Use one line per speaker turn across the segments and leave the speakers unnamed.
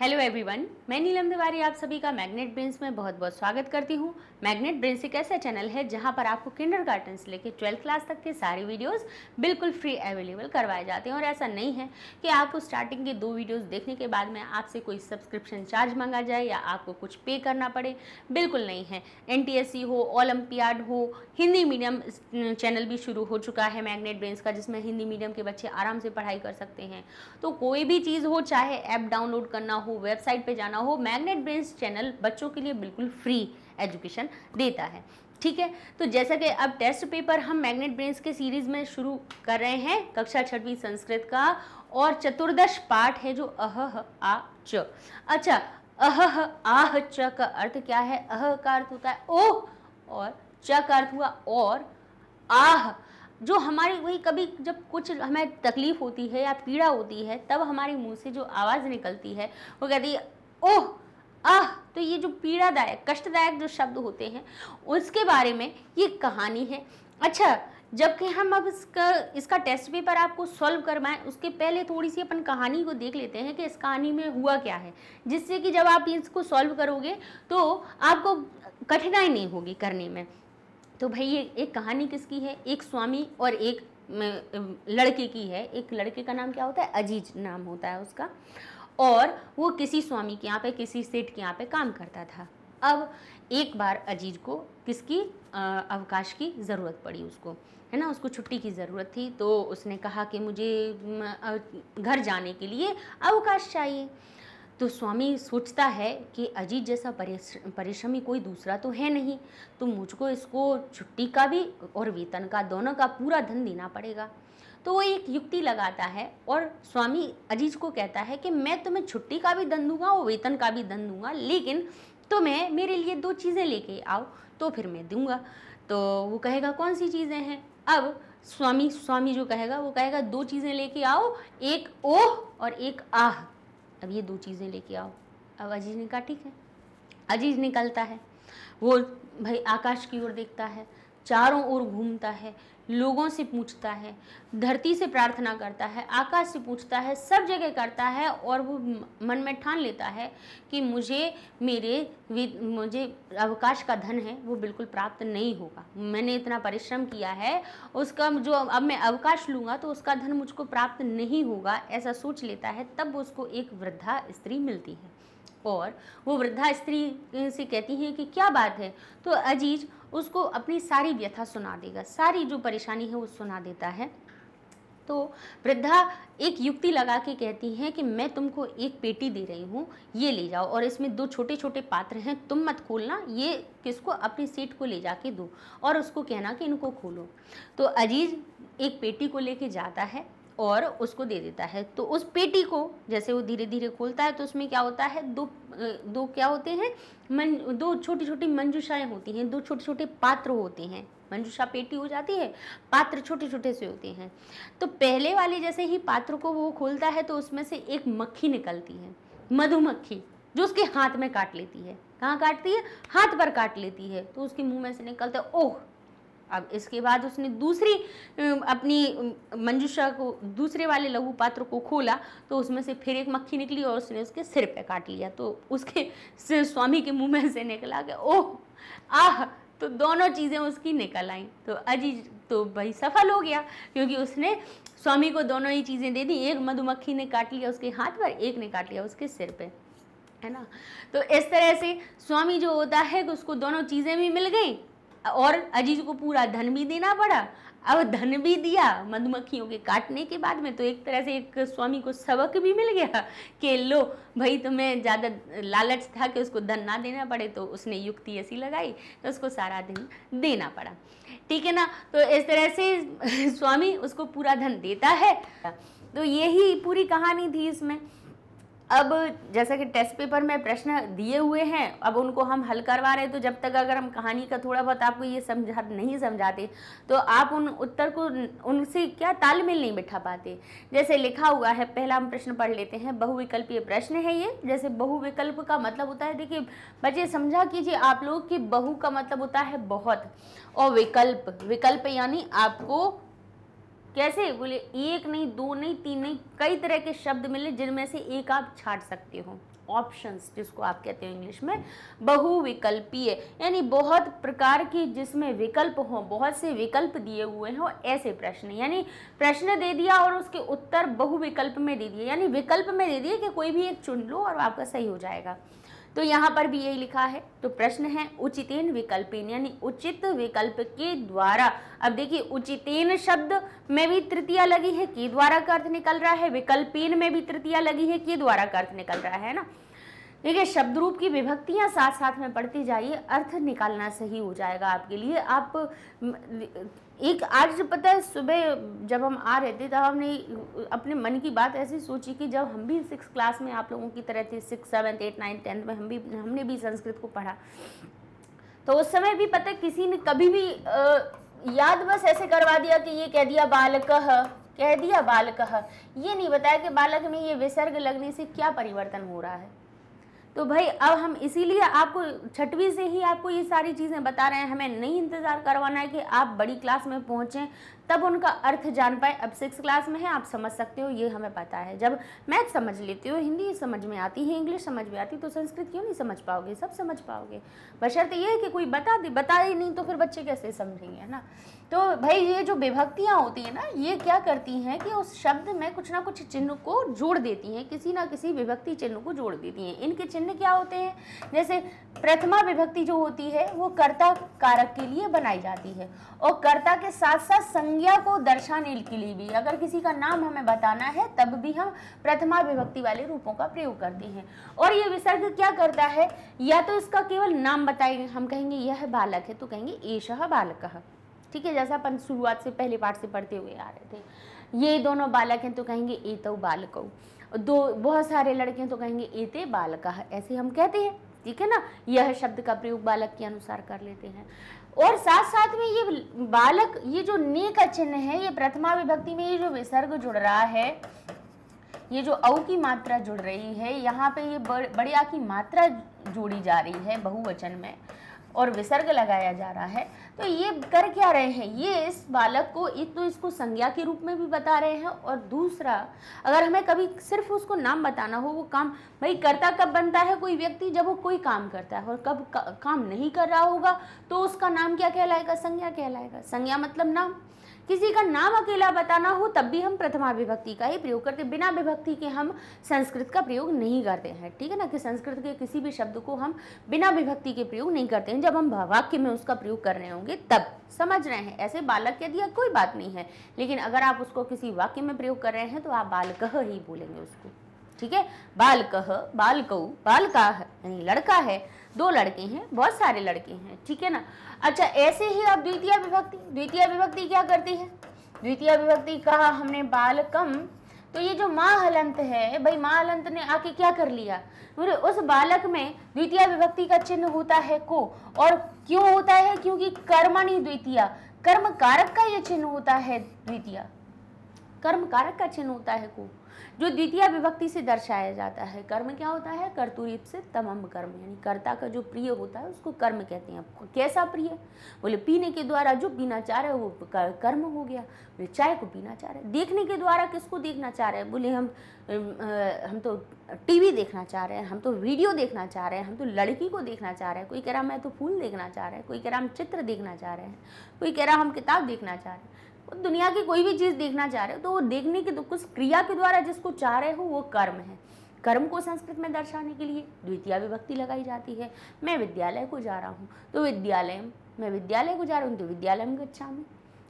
hello everyone मैं नीलम तिवारी आप सभी का मैग्नेट ब्रेन्स में बहुत बहुत स्वागत करती हूँ मैग्नेट ब्रेन्स एक ऐसा चैनल है जहाँ पर आपको किंडर गार्टन से लेकर ट्वेल्थ क्लास तक के सारी वीडियोस बिल्कुल फ्री अवेलेबल करवाए जाते हैं और ऐसा नहीं है कि आपको स्टार्टिंग के दो वीडियोस देखने के बाद में आपसे कोई सब्सक्रिप्शन चार्ज मांगा जाए या आपको कुछ पे करना पड़े बिल्कुल नहीं है एन हो ओलम्पियाड हो हिंदी मीडियम चैनल भी शुरू हो चुका है मैग्नेट ब्रेंस का जिसमें हिंदी मीडियम के बच्चे आराम से पढ़ाई कर सकते हैं तो कोई भी चीज़ हो चाहे ऐप डाउनलोड करना हो वेबसाइट पे जाना हो मैग्नेट ब्रेन्स चैनल बच्चों के लिए बिल्कुल फ्री एजुकेशन देता है ठीक है तो जैसा कि अब टेस्ट पेपर हम मैग्नेट ब्रेन्स के सीरीज़ में शुरू कर रहे हैं कक्षा छठवीं संस्कृत का और चतुर्दश पाठ है जो अह आ च अच्छा अह आह च का अर्थ क्या है अह का अर्थ होता है ओह और च का अर्थ हुआ और आह जो हमारी वही कभी जब कुछ हमें तकलीफ होती है या पीड़ा होती है तब हमारे मुंह से जो आवाज़ निकलती है वो कहती है ओह आह तो ये जो पीड़ादायक कष्टदायक जो शब्द होते हैं उसके बारे में ये कहानी है अच्छा जबकि हम अब इसका इसका टेस्ट पेपर आपको सॉल्व करवाएं उसके पहले थोड़ी सी अपन कहानी को देख लेते हैं कि इस कहानी में हुआ क्या है जिससे कि जब आप इसको सॉल्व करोगे तो आपको कठिनाई नहीं होगी करने में तो भाई ये एक कहानी किसकी है एक स्वामी और एक लड़के की है एक लड़के का नाम क्या होता है अजीज नाम होता है उसका और वो किसी स्वामी के यहाँ पे किसी सेठ के यहाँ पे काम करता था अब एक बार अजीज को किसकी अवकाश की ज़रूरत पड़ी उसको है ना उसको छुट्टी की ज़रूरत थी तो उसने कहा कि मुझे घर जाने के लिए अवकाश चाहिए तो स्वामी सोचता है कि अजीत जैसा परिश्रमी कोई दूसरा तो है नहीं तो मुझको इसको छुट्टी का भी और वेतन का दोनों का पूरा धन देना पड़ेगा तो वो एक युक्ति लगाता है और स्वामी अजीज को कहता है कि मैं तुम्हें छुट्टी का भी धन दूंगा और वेतन का भी धन दूंगा लेकिन तुम्हें मेरे लिए दो चीज़ें लेके आओ तो फिर मैं दूंगा तो वो कहेगा कौन सी चीज़ें हैं अब स्वामी स्वामी जो कहेगा वो कहेगा दो चीज़ें लेके आओ एक ओह और एक आह अब ये दो चीज़ें लेके आओ अब अजीज ने कहा ठीक है अजीज निकलता है वो भाई आकाश की ओर देखता है चारों ओर घूमता है लोगों से पूछता है धरती से प्रार्थना करता है आकाश से पूछता है सब जगह करता है और वो मन में ठान लेता है कि मुझे मेरे मुझे अवकाश का धन है वो बिल्कुल प्राप्त नहीं होगा मैंने इतना परिश्रम किया है उसका जो अब मैं अवकाश लूँगा तो उसका धन मुझको प्राप्त नहीं होगा ऐसा सोच लेता है तब उसको एक वृद्धा स्त्री मिलती है और वो वृद्धा स्त्री से कहती हैं कि क्या बात है तो अजीज उसको अपनी सारी व्यथा सुना देगा सारी जो परेशानी है वो सुना देता है तो वृद्धा एक युक्ति लगा के कहती हैं कि मैं तुमको एक पेटी दे रही हूँ ये ले जाओ और इसमें दो छोटे छोटे पात्र हैं तुम मत खोलना ये किसको अपनी सीट को ले जाके दो और उसको कहना कि इनको खोलो तो अजीज एक पेटी को लेके जाता है और उसको दे देता है तो उस पेटी को जैसे वो धीरे धीरे खोलता है तो उसमें क्या होता है दो दो क्या होते हैं मन दो छोटी छोटी मंजूषाएँ होती हैं दो छोटे छोटे पात्र होते हैं मंजूषा पेटी हो जाती है पात्र छोटे छोटे से होते हैं तो पहले वाले जैसे ही पात्र को वो खोलता है तो उसमें से एक मक्खी निकलती है मधुमक्खी जो उसके हाथ में काट लेती है कहाँ काटती है हाथ पर काट लेती है तो उसके मुंह में से निकलता है ओह अब इसके बाद उसने दूसरी अपनी मंजुषा को दूसरे वाले लघु पात्र को खोला तो उसमें से फिर एक मक्खी निकली और उसने उसके सिर पे काट लिया तो उसके सिर स्वामी के मुंह में से निकला गया ओह आह तो दोनों चीज़ें उसकी निकल आई तो अजी तो भाई सफल हो गया क्योंकि उसने स्वामी को दोनों ही चीज़ें दे दी एक मधुमक्खी ने काट लिया उसके हाथ पर एक ने काट लिया उसके सिर पर है ना तो इस तरह से स्वामी जो होता है तो उसको दोनों चीज़ें भी मिल गई और अजीज को पूरा धन भी देना पड़ा अब धन भी दिया मधुमक्खियों के काटने के बाद में तो एक तरह से एक स्वामी को सबक भी मिल गया कि लो भाई तुम्हें ज़्यादा लालच था कि उसको धन ना देना पड़े तो उसने युक्ति ऐसी लगाई तो उसको सारा धन देना पड़ा ठीक है ना तो इस तरह से स्वामी उसको पूरा धन देता है तो यही पूरी कहानी थी इसमें अब जैसा कि टेस्ट पेपर में प्रश्न दिए हुए हैं अब उनको हम हल करवा रहे हैं तो जब तक अगर हम कहानी का थोड़ा बहुत आपको ये समझा नहीं समझाते तो आप उन उत्तर को उनसे क्या तालमेल नहीं बिठा पाते जैसे लिखा हुआ है पहला हम प्रश्न पढ़ लेते हैं बहुविकल्पीय प्रश्न है ये जैसे बहुविकल्प का मतलब होता है देखिए बच्चे समझा कीजिए आप लोग कि बहु का मतलब होता है बहुत और विकल्प विकल्प यानी आपको कैसे बोले एक नहीं दो नहीं तीन नहीं कई तरह के शब्द मिले जिनमें से एक आप छाट सकते हो ऑप्शंस जिसको आप कहते हो इंग्लिश में बहुविकल्पीय यानी बहुत प्रकार की जिसमें विकल्प हो बहुत से विकल्प दिए हुए हों ऐसे प्रश्न यानी प्रश्न दे दिया और उसके उत्तर बहुविकल्प में दे दिए यानी विकल्प में दे दिए कि कोई भी एक चुन लो और आपका सही हो जाएगा तो यहाँ पर भी यही लिखा है तो प्रश्न है उचितेन विकल्पेन यानी उचित विकल्प के द्वारा अब देखिए उचितेन शब्द में भी तृतीया लगी है के द्वारा का अर्थ निकल रहा है विकल्पेन में भी तृतीया लगी है के द्वारा का अर्थ निकल रहा है ना है शब्द रूप की विभक्तियां साथ साथ में पढ़ती जाइए अर्थ निकालना सही हो जाएगा आपके लिए आप एक आज पता है सुबह जब हम आ रहे थे तब हमने अपने मन की बात ऐसी सोची कि जब हम भी सिक्स क्लास में आप लोगों की तरह थे six seventh eight ninth tenth में हम भी हमने भी संस्कृत को पढ़ा तो उस समय भी पता किसी ने कभी भी आ, याद बस ऐसे करवा दिया कि ये कह दिया बालक कह दिया बालक ये नहीं बताया कि बालक में ये विसर्ग लगने से क्या परिवर्तन हो रहा है तो भाई अब हम इसीलिए आपको छठवीं से ही आपको ये सारी चीज़ें बता रहे हैं हमें नहीं इंतज़ार करवाना है कि आप बड़ी क्लास में पहुँचें तब उनका अर्थ जान पाए अब सिक्स क्लास में है आप समझ सकते हो ये हमें पता है जब मैथ समझ लेते हो हिंदी समझ में आती है इंग्लिश समझ में आती तो संस्कृत क्यों नहीं समझ पाओगे सब समझ पाओगे बशर्त ये है कि कोई बता दे बता ही नहीं तो फिर बच्चे कैसे समझेंगे है ना तो भाई ये जो विभक्तियाँ होती हैं ना ये क्या करती हैं कि उस शब्द में कुछ ना कुछ चिन्ह को जोड़ देती हैं किसी ना किसी विभक्ति चिन्ह को जोड़ देती हैं इनके चिन्ह क्या होते हैं जैसे प्रथमा विभक्ति जो होती है वो कर्ता कारक के लिए बनाई जाती है और कर्ता के साथ साथ संग संज्ञा को दर्शाने के लिए भी अगर किसी का नाम हमें बताना है तब भी हम प्रथमा विभक्ति वाले रूपों का प्रयोग करते हैं और ये विसर्ग क्या करता है या तो इसका केवल नाम बताएंगे हम कहेंगे यह बालक है तो कहेंगे एशह बालक ठीक है जैसा अपन शुरुआत से पहले पाठ से पढ़ते हुए आ रहे थे ये दोनों बालक हैं तो कहेंगे ए तो बालक दो बहुत सारे लड़के हैं तो कहेंगे एते बालक ऐसे हम कहते हैं ठीक है ना यह शब्द का प्रयोग बालक के अनुसार कर लेते हैं और साथ साथ में ये बालक ये जो ने का चिन्ह है ये प्रथमा विभक्ति में ये जो विसर्ग जुड़ रहा है ये जो औ की मात्रा जुड़ रही है यहाँ पे ये बड़िया की मात्रा जोड़ी जा रही है बहुवचन में और विसर्ग लगाया जा रहा है तो ये कर क्या रहे हैं ये इस बालक को एक तो इसको संज्ञा के रूप में भी बता रहे हैं और दूसरा अगर हमें कभी सिर्फ उसको नाम बताना हो वो काम भाई करता कब बनता है कोई व्यक्ति जब वो कोई काम करता है और कब का, काम नहीं कर रहा होगा तो उसका नाम क्या कहलाएगा संज्ञा कहलाएगा संज्ञा मतलब नाम किसी का नाम अकेला बताना हो तब भी हम प्रथमा विभक्ति का ही प्रयोग करते बिना विभक्ति के हम संस्कृत का प्रयोग नहीं करते हैं ठीक है ना कि संस्कृत के किसी भी शब्द को हम बिना विभक्ति के प्रयोग नहीं करते हैं जब हम वाक्य में उसका प्रयोग कर रहे होंगे तब समझ रहे हैं ऐसे बालक यदि कोई बात नहीं है लेकिन अगर आप उसको किसी वाक्य में प्रयोग कर रहे हैं तो आप बालकह ही बोलेंगे उसको ठीक है बालकह बालकऊ बालका यानी लड़का है दो लड़के हैं बहुत सारे लड़के हैं ठीक है ना अच्छा ऐसे ही अब द्वितीय विभक्ति द्वितीय विभक्ति क्या करती है द्वितीय विभक्ति कहा हमने बालकम तो ये जो माँ हलंत है भाई माँ हलंत ने आके क्या कर लिया बोले उस बालक में द्वितीय विभक्ति का चिन्ह होता है को और क्यों होता है क्योंकि कर्मणि द्वितीय कर्म कारक का ये चिन्ह होता है द्वितीय कर्म कारक का चिन्ह होता है को जो द्वितीय विभक्ति से दर्शाया जाता है कर्म क्या होता है कर्तुरीप से तमम कर्म यानी कर्ता का जो प्रिय होता है उसको कर्म कहते हैं कैसा प्रिय बोले पीने के द्वारा जो पीना चाह रहे वो कर्म हो गया बोले चाय को पीना चाह रहे देखने के द्वारा किसको देखना चाह रहे हैं बोले हम हम तो टीवी देखना चाह रहे हैं हम तो वीडियो देखना चाह रहे हैं हम तो लड़की को देखना चाह रहे हैं कोई कह रहा मैं तो फूल देखना चाह रहा है कोई कह रहा हम चित्र देखना चाह रहे हैं कोई कह रहा हम किताब देखना चाह रहे हैं दुनिया की कोई भी चीज़ देखना चाह रहे हो तो वो देखने के तो कुछ क्रिया के द्वारा जिसको चाह रहे हो वो कर्म है कर्म को संस्कृत में दर्शाने के लिए द्वितीय विभक्ति लगाई जाती है मैं विद्यालय को जा रहा हूँ तो विद्यालय मैं विद्यालय को जा रहा हूँ तो विद्यालय में गच्छा में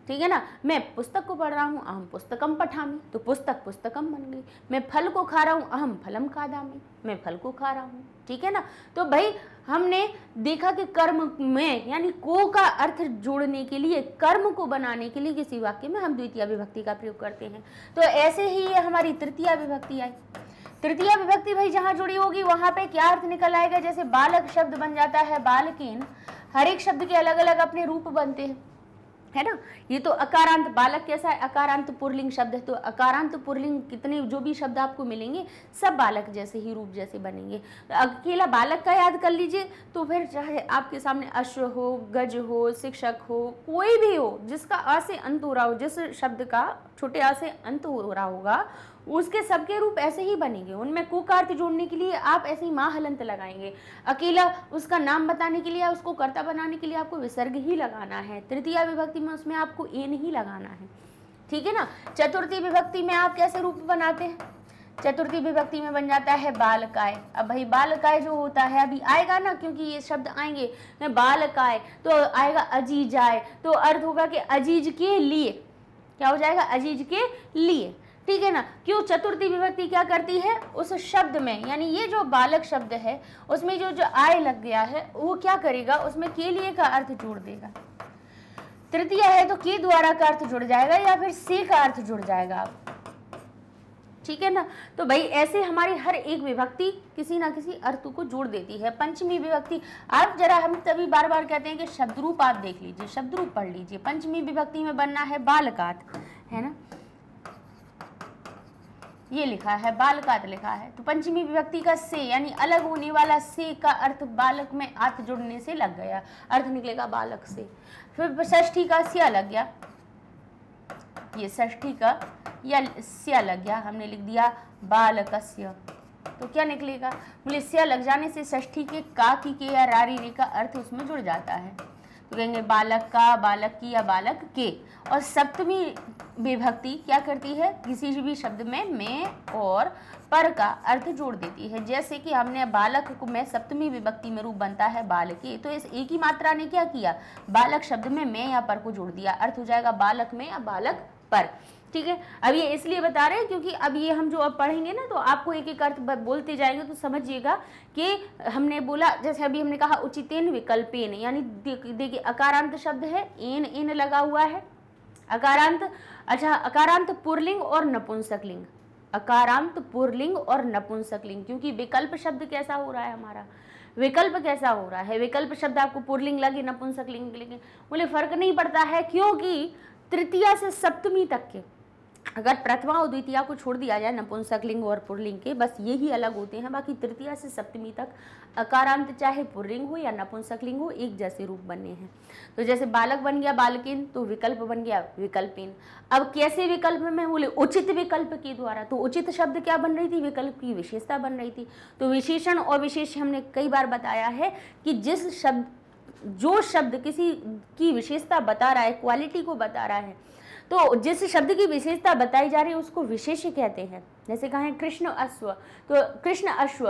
ठीक है ना मैं पुस्तक को पढ़ रहा हूँ अहम पुस्तकम पठामी तो पुस्तक पुस्तकम बन गई मैं फल को खा रहा हूँ अहम फलम खादामी मैं फल को खा रहा हूँ ठीक है ना तो भाई हमने देखा कि कर्म में यानी को का अर्थ जोड़ने के लिए कर्म को बनाने के लिए किसी वाक्य में हम द्वितीय विभक्ति का प्रयोग करते हैं तो ऐसे ही ये हमारी तृतीय विभक्ति आई तृतीय विभक्ति भाई जहां जुड़ी होगी वहां पे क्या अर्थ निकल आएगा जैसे बालक शब्द बन जाता है बालकिन हर एक शब्द के अलग अलग अपने रूप बनते हैं है ना ये तो अकारांत बालक कैसा है अकारांत पुरलिंग शब्द है तो अकारांत पुरलिंग कितने जो भी शब्द आपको मिलेंगे सब बालक जैसे ही रूप जैसे बनेंगे अकेला बालक का याद कर लीजिए तो फिर चाहे आपके सामने अश्व हो गज हो शिक्षक हो कोई भी हो जिसका अ से अंत हो रहा हो जिस शब्द का छोटे अ से अंत हो रहा होगा उसके सबके रूप ऐसे ही बनेंगे उनमें कुकार्थ जोड़ने के लिए आप ऐसे ही माहलंत लगाएंगे अकेला उसका नाम बताने के लिए उसको कर्ता बनाने के लिए आपको विसर्ग ही लगाना है तृतीय विभक्ति में उसमें आपको ए नहीं लगाना है ठीक है ना चतुर्थी विभक्ति में आप कैसे रूप बनाते हैं चतुर्थी विभक्ति में बन जाता है बालकाय अब भाई बालकाय जो होता है अभी आएगा ना क्योंकि ये शब्द आएंगे बालकाय तो आएगा अजीजाय तो अर्थ होगा कि अजीज के लिए क्या हो जाएगा अजीज के लिए ठीक है ना क्यों चतुर्थी विभक्ति क्या करती है उस शब्द में यानी ये जो बालक शब्द है उसमें जो जो आय लग गया है वो क्या करेगा उसमें के लिए का अर्थ जोड़ देगा तृतीय है तो के द्वारा का अर्थ जुड़ जाएगा या फिर से का अर्थ जुड़ जाएगा आप ठीक है ना तो भाई ऐसे हमारी हर एक विभक्ति किसी ना किसी अर्थ को जोड़ देती है पंचमी विभक्ति आप जरा हम तभी बार बार कहते हैं कि शब्द रूप आप देख लीजिए शब्द रूप पढ़ लीजिए पंचमी विभक्ति में बनना है बालकात है ना ये लिखा है बालकात लिखा है तो पंचमी विभक्ति का से यानी अलग होने वाला से का अर्थ बालक में अर्थ जुड़ने से लग गया अर्थ निकलेगा बालक से फिर षष्ठी का सिया लग गया ये षष्ठी का या सिया लग गया हमने लिख दिया बालक तो क्या निकलेगा बोले सिया लग जाने से षष्ठी के का की के या रारी रे का अर्थ उसमें जुड़ जाता है व्यंग बालक का बालक की या बालक के और सप्तमी विभक्ति क्या करती है किसी भी शब्द में में और पर का अर्थ जोड़ देती है जैसे कि हमने बालक को में सप्तमी विभक्ति में रूप बनता है के तो इस एक ही मात्रा ने क्या किया बालक शब्द में में या पर को जोड़ दिया अर्थ हो जाएगा बालक में या बालक पर ठीक है अब ये इसलिए बता रहे हैं क्योंकि अब ये हम जो अब पढ़ेंगे ना तो आपको एक एक अर्थ बोलते जाएंगे तो समझिएगा कि हमने बोला जैसे अभी हमने कहा उचितेन विकल्पेन यानी देखिए अकारांत शब्द है एन एन लगा हुआ है अकारांत अच्छा अकारांत पुरलिंग और नपुंसकलिंग अकारांत पुरलिंग और नपुंसकलिंग क्योंकि विकल्प शब्द कैसा हो रहा है हमारा विकल्प कैसा हो रहा है विकल्प शब्द आपको पुरलिंग लगे नपुंसकलिंग लगे बोले फर्क नहीं पड़ता है क्योंकि तृतीया से सप्तमी तक के अगर प्रथमा और द्वितीय को छोड़ दिया जाए नपुंसक लिंग और पुरलिंग के बस ये ही अलग होते हैं बाकी तृतीय से सप्तमी तक अकारांत चाहे पुरलिंग हो या नपुंसक लिंग हो एक जैसे रूप बने हैं तो जैसे बालक बन गया बालकिन तो विकल्प बन गया विकल्पिन अब कैसे विकल्प में बोले उचित विकल्प के द्वारा तो उचित शब्द क्या बन रही थी विकल्प की विशेषता बन रही थी तो विशेषण और विशेष हमने कई बार बताया है कि जिस शब्द जो शब्द किसी की विशेषता बता रहा है क्वालिटी को बता रहा है तो जिस शब्द की विशेषता बताई जा रही है उसको विशेष कहते हैं जैसे कहा कृष्ण अश्व तो कृष्ण अश्व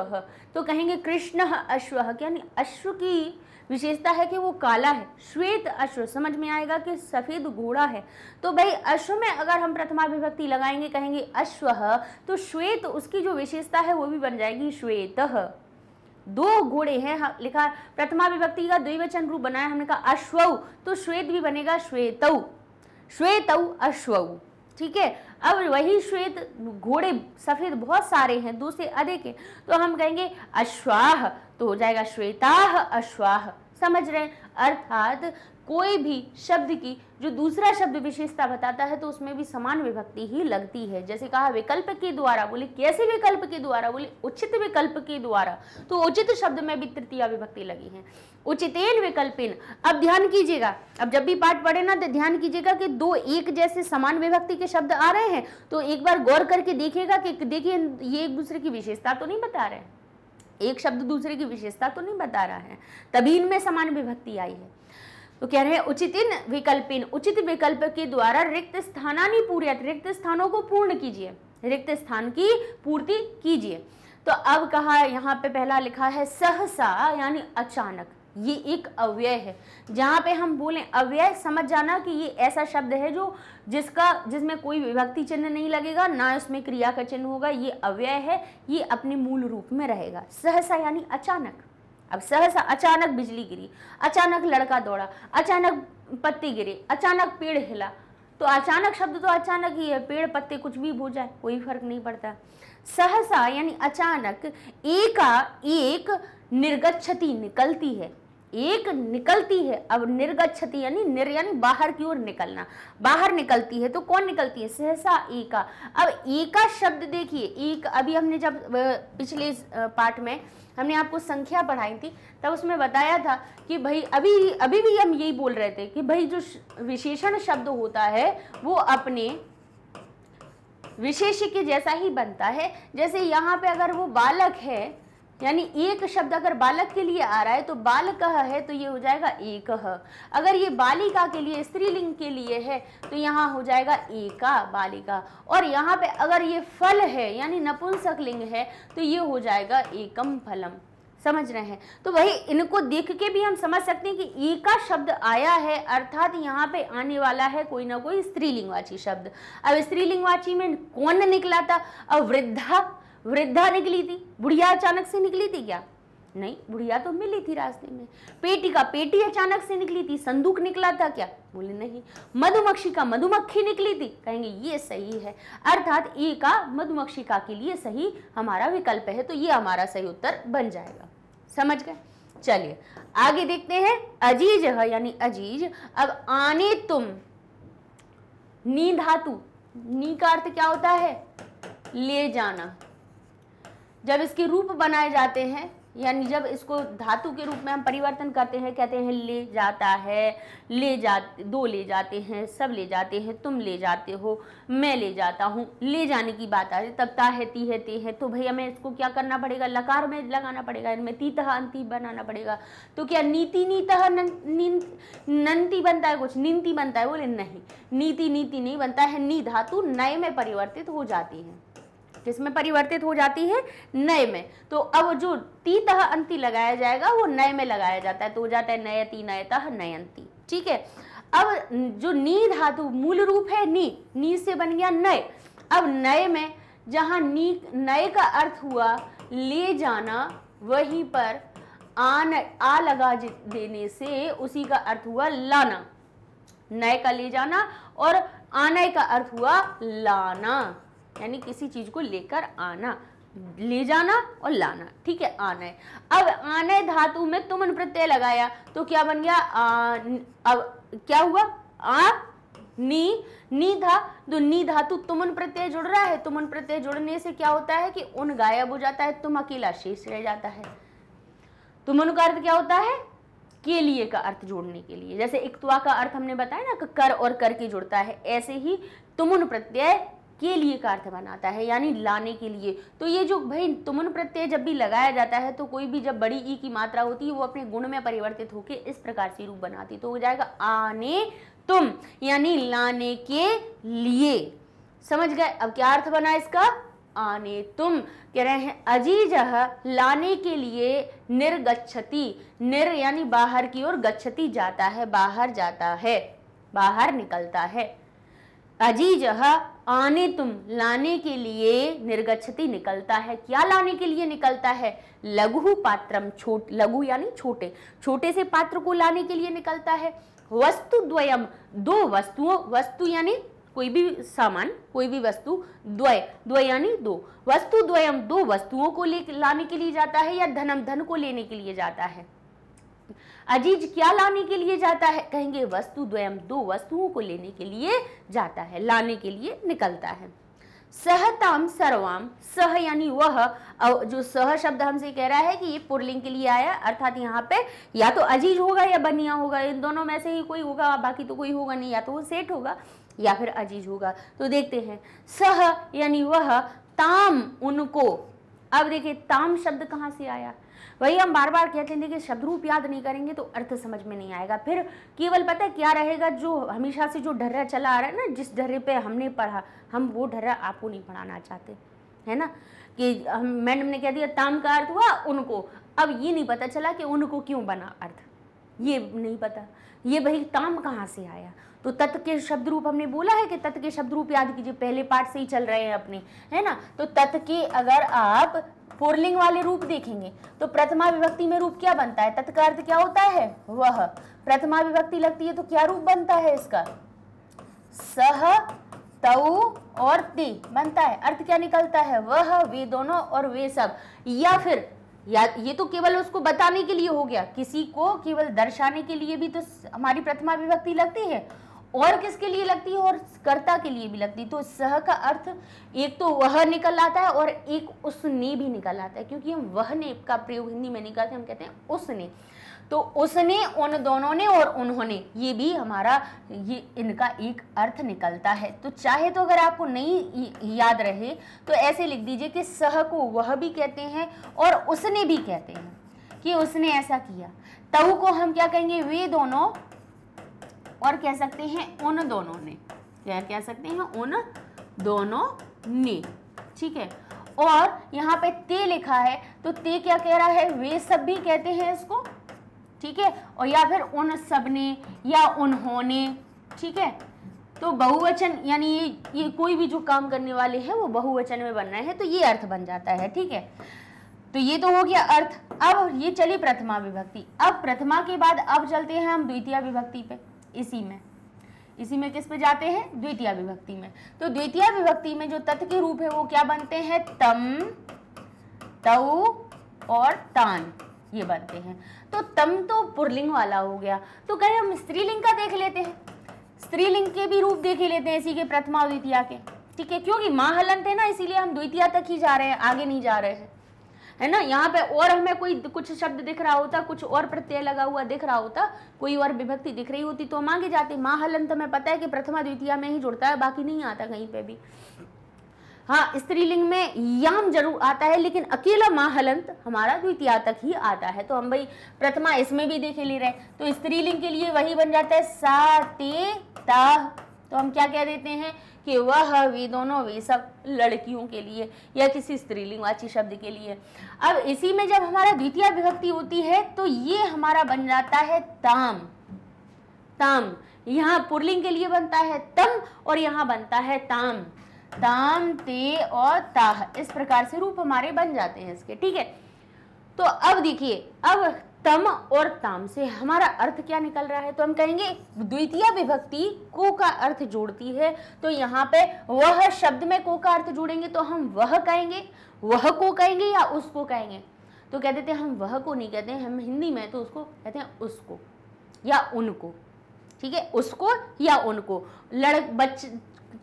तो कहेंगे कृष्ण अश्व यानी अश्व की विशेषता है कि वो काला है श्वेत अश्व समझ में आएगा कि सफ़ेद घोड़ा है तो भाई अश्व में अगर हम प्रथमा विभक्ति लगाएंगे कहेंगे अश्व तो श्वेत उसकी जो विशेषता है वो भी बन जाएगी श्वेत दो घोड़े हैं हाँ, लिखा प्रथमा विभक्ति का द्विवचन रूप बनाया हमने कहा अश्व तो श्वेत भी बनेगा श्वेतऊ श्वेत अश्वऊ ठीक है अब वही श्वेत घोड़े सफ़ेद बहुत सारे हैं दो से अधिक है तो हम कहेंगे अश्वाह तो हो जाएगा श्वेताह अश्वाह समझ रहे हैं अर्थात कोई भी शब्द की जो दूसरा शब्द विशेषता बताता है तो उसमें भी समान विभक्ति ही लगती है जैसे कहा विकल्प के द्वारा बोले कैसे विकल्प के द्वारा बोले उचित विकल्प के द्वारा तो उचित शब्द में भी तृतीय विभक्ति लगी है उचितेन विकल्पिन अब ध्यान कीजिएगा अब जब भी पाठ पढ़े ना तो ध्यान कीजिएगा कि दो एक जैसे समान विभक्ति के शब्द आ रहे हैं तो एक बार गौर करके देखिएगा कि देखिए ये एक दूसरे की विशेषता तो नहीं बता रहे हैं एक शब्द दूसरे की विशेषता तो नहीं बता रहा है तभी इनमें समान विभक्ति आई है तो कह रहे हैं उचित इन विकल्प इन उचित विकल्प के द्वारा रिक्त स्थानानी पूरी रिक्त स्थानों को पूर्ण कीजिए रिक्त स्थान की पूर्ति कीजिए तो अब कहा यहाँ पे पहला लिखा है सहसा यानी अचानक ये एक अव्यय है जहाँ पे हम बोलें अव्यय समझ जाना कि ये ऐसा शब्द है जो जिसका जिसमें कोई विभक्ति चिन्ह नहीं लगेगा ना उसमें क्रिया का चिन्ह होगा ये अव्यय है ये अपने मूल रूप में रहेगा सहसा यानी अचानक अब सहसा अचानक बिजली गिरी अचानक लड़का दौड़ा अचानक पत्ती गिरी अचानक पेड़ हिला तो अचानक शब्द तो अचानक ही है पेड़ पत्ते कुछ भी हो जाए कोई फर्क नहीं पड़ता सहसा यानी अचानक एका एक निर्गच्छति निकलती है एक निकलती है अब निर्गछति यानी निर यानी बाहर की ओर निकलना बाहर निकलती है तो कौन निकलती है सहसा एका अब एका शब्द देखिए एक अभी हमने जब पिछले पार्ट में हमने आपको संख्या पढ़ाई थी तब उसमें बताया था कि भाई अभी अभी भी हम यही बोल रहे थे कि भाई जो विशेषण शब्द होता है वो अपने विशेष के जैसा ही बनता है जैसे यहाँ पे अगर वो बालक है यानी एक शब्द अगर बालक के लिए आ रहा है तो बालक है तो ये हो जाएगा एक अगर ये बालिका के लिए स्त्रीलिंग के लिए है तो यहाँ हो जाएगा एका बालिका और यहाँ पे अगर ये फल है यानी नपुंसक लिंग है तो ये हो जाएगा एकम फलम समझ रहे हैं तो वही इनको देख के भी हम समझ सकते हैं कि एका शब्द आया है अर्थात यहाँ पे आने वाला है कोई ना कोई स्त्रीलिंगवाची शब्द अब स्त्रीलिंगवाची में कौन निकला था अब वृद्धा वृद्धा निकली थी बुढ़िया अचानक से निकली थी क्या नहीं बुढ़िया तो मिली थी रास्ते में पेटी का पेटी अचानक से निकली थी संदूक निकला था क्या बोले नहीं मधुमक्खी का मधुमक्खी निकली थी कहेंगे ये सही है अर्थात ए का का के लिए सही हमारा विकल्प है तो ये हमारा सही उत्तर बन जाएगा समझ गए चलिए आगे देखते हैं अजीज है यानी अजीज अब आने तुम नी धातु नी का अर्थ क्या होता है ले जाना जब इसके रूप बनाए जाते हैं यानी जब इसको धातु के रूप में हम परिवर्तन करते हैं कहते हैं ले जाता है ले जा दो ले जाते हैं सब ले जाते हैं तुम ले जाते हो मैं ले जाता हूँ ले जाने की बात आ रही तब ता है ती है ते है तो भैया हमें इसको क्या करना पड़ेगा लकार में लगाना पड़ेगा इनमें तीतः अंति बनाना पड़ेगा तो क्या नीति नीतः नंती बनता है कुछ निंती बनता है बोले नहीं नीति नीति नहीं बनता है नी धातु नए में परिवर्तित हो जाती है में परिवर्तित हो जाती है नए में तो अब जो ती तह अंति लगाया जाएगा वो नए में लगाया जाता है तो हो जाता है नय ती नय तह अंति ठीक है अब जो नी धातु मूल रूप है नी नी से बन गया नए अब नए में जहाँ नी नए का अर्थ हुआ ले जाना वहीं पर आन आ लगा देने से उसी का अर्थ हुआ लाना नए का ले जाना और आने का अर्थ हुआ लाना यानी किसी चीज़ को लेकर आना ले जाना और लाना ठीक है है अब आने धातु में तुमन प्रत्यय लगाया तो क्या बन गया आ, अब क्या हुआ आ नी नी धा तो नी धातु तुमन प्रत्यय जुड़ रहा है तुमन प्रत्यय जुड़ने से क्या होता है कि उन गायब हो जाता है तुम अकेला शेष रह जाता है तुमन का अर्थ क्या होता है के लिए का अर्थ जोड़ने के लिए जैसे इक्तवा का अर्थ हमने बताया ना कर और करके जुड़ता है ऐसे ही तुमन प्रत्यय के लिए का अर्थ बनाता है यानी लाने के लिए तो ये जो भाई तुमन प्रत्यय जब भी लगाया जाता है तो कोई भी जब बड़ी ई की मात्रा होती है वो अपने गुण में परिवर्तित होकर इस प्रकार से रूप बनाती तो हो जाएगा आने तुम यानी लाने के लिए समझ गए अब क्या अर्थ बना इसका आने तुम कह रहे हैं अजीज लाने के लिए निर्गच्छति निर यानी बाहर की ओर गच्छति जाता है बाहर जाता है बाहर निकलता है अजीज आने तुम लाने के लिए निर्गछति निकलता है क्या लाने के लिए निकलता है लघु पात्रम छोट लघु यानी छोटे छोटे से पात्र को लाने के लिए निकलता है वस्तु द्वयम दो वस्तुओं वस्तु यानी कोई भी सामान कोई भी वस्तु द्वय द्वय यानी दो वस्तु द्वयम दो वस्तुओं को ले लाने के लिए जाता है या धनम धन को लेने के लिए जाता है अजीज क्या लाने के लिए जाता है कहेंगे वस्तु द्वयम दो वस्तुओं को लेने के लिए जाता है लाने के लिए निकलता है सहताम सर्वाम सह यानी वह जो सह शब्द हमसे कह रहा है कि ये पुरलिंग के लिए आया अर्थात यहाँ पे या तो अजीज होगा या बनिया होगा इन दोनों में से ही कोई होगा बाकी तो कोई होगा नहीं या तो वो सेठ होगा या फिर अजीज होगा तो देखते हैं सह यानी वह ताम उनको अब देखिए ताम शब्द कहाँ से आया वही हम बार बार कहते थे कि शब्द रूप याद नहीं करेंगे तो अर्थ समझ में नहीं आएगा फिर केवल पता है क्या रहेगा जो हमेशा से जो ढर्रा चला आ रहा है ना जिस ढर्रे पे हमने पढ़ा हम वो ढर्रा आपको नहीं पढ़ाना चाहते है ना कि हम मैडम ने कह दिया ताम का अर्थ हुआ उनको अब ये नहीं पता चला कि उनको क्यों बना अर्थ ये नहीं पता ये भाई ताम कहाँ से आया तो तत् के शब्द रूप हमने बोला है कि तत् के शब्द रूप याद कीजिए पहले पार्ट से ही चल रहे हैं अपने है ना तो तत् के अगर आप पुरलिंग वाले रूप देखेंगे तो प्रथमा विभक्ति में रूप क्या बनता है तत्का क्या होता है वह प्रथमा विभक्ति लगती है तो क्या रूप बनता है इसका सह तऊ और ते बनता है अर्थ क्या निकलता है वह वे दोनों और वे सब या फिर या ये तो केवल उसको बताने के लिए हो गया किसी को केवल दर्शाने के लिए भी तो हमारी प्रथमा विभक्ति लगती है और किसके लिए लगती है और कर्ता के लिए भी लगती है तो सह का अर्थ एक तो वह निकल आता है और एक उसने भी निकल आता है क्योंकि हम वह ने का प्रयोग हिंदी में नहीं हैं हम कहते हैं उसने तो उसने उन दोनों ने और उन्होंने ये भी हमारा ये इनका एक अर्थ निकलता है तो चाहे तो अगर आपको नहीं याद रहे तो ऐसे लिख दीजिए कि सह को वह भी कहते हैं और उसने भी कहते हैं कि उसने ऐसा किया तऊ को हम क्या कहेंगे वे दोनों और कह सकते हैं उन दोनों ने क्या कह सकते हैं उन दोनों ने ठीक है और यहाँ पे ते लिखा है तो ते क्या कह रहा है वे सब भी कहते हैं इसको ठीक है और या फिर उन सब ने या उन्होंने ठीक है तो बहुवचन यानी ये ये कोई भी जो काम करने वाले हैं वो बहुवचन में बन रहे हैं तो ये अर्थ बन जाता है ठीक है तो ये तो हो गया अर्थ अब ये चली प्रथमा विभक्ति अब प्रथमा के बाद अब चलते हैं हम द्वितीय विभक्ति पे इसी में इसी में किस पे जाते हैं द्वितीय विभक्ति में तो द्वितीय विभक्ति में जो तत् के रूप है वो क्या बनते हैं तम तव और तान ये बनते हैं तो तम तो पुरलिंग वाला हो गया तो कहीं हम स्त्रीलिंग का देख लेते हैं स्त्रीलिंग के भी रूप देख ही लेते हैं इसी के प्रथमा और द्वितीय के ठीक है क्योंकि माँ हलन थे ना इसीलिए हम द्वितीय तक ही जा रहे हैं आगे नहीं जा रहे हैं है ना यहाँ पे और हमें कोई कुछ शब्द दिख रहा होता कुछ और प्रत्यय लगा हुआ दिख रहा होता कोई और विभक्ति दिख रही होती तो मांगे जाते माँ तो हमें पता है कि प्रथमा द्वितीय में ही जुड़ता है बाकी नहीं आता कहीं पे भी हाँ स्त्रीलिंग में याम जरूर आता है लेकिन अकेला माहलंत हमारा द्वितीय तक ही आता है तो हम भाई प्रथमा इसमें भी देखे ले रहे तो स्त्रीलिंग के लिए वही बन जाता है सा ता तो हम क्या कह देते हैं कि वह वी दोनों वी सब लड़कियों के लिए या किसी स्त्रीलिंगवाची शब्द के लिए अब इसी में जब हमारा द्वितीय विभक्ति होती है तो ये हमारा बन जाता है ताम ताम यहाँ पुरलिंग के लिए बनता है तम और यहाँ बनता है ताम ताम ते और ताह इस प्रकार से रूप हमारे बन जाते हैं इसके ठीक है तो अब देखिए अब तम और ताम से हमारा अर्थ क्या निकल रहा है तो हम कहेंगे द्वितीय विभक्ति को का अर्थ जोड़ती है तो यहाँ पे वह शब्द में को का अर्थ जोड़ेंगे तो हम वह कहेंगे वह को कहेंगे या उसको कहेंगे तो कह देते हम वह को नहीं कहते हम हिंदी में तो उसको कहते हैं उसको या उनको ठीक है उसको या उनको लड़ बच्चे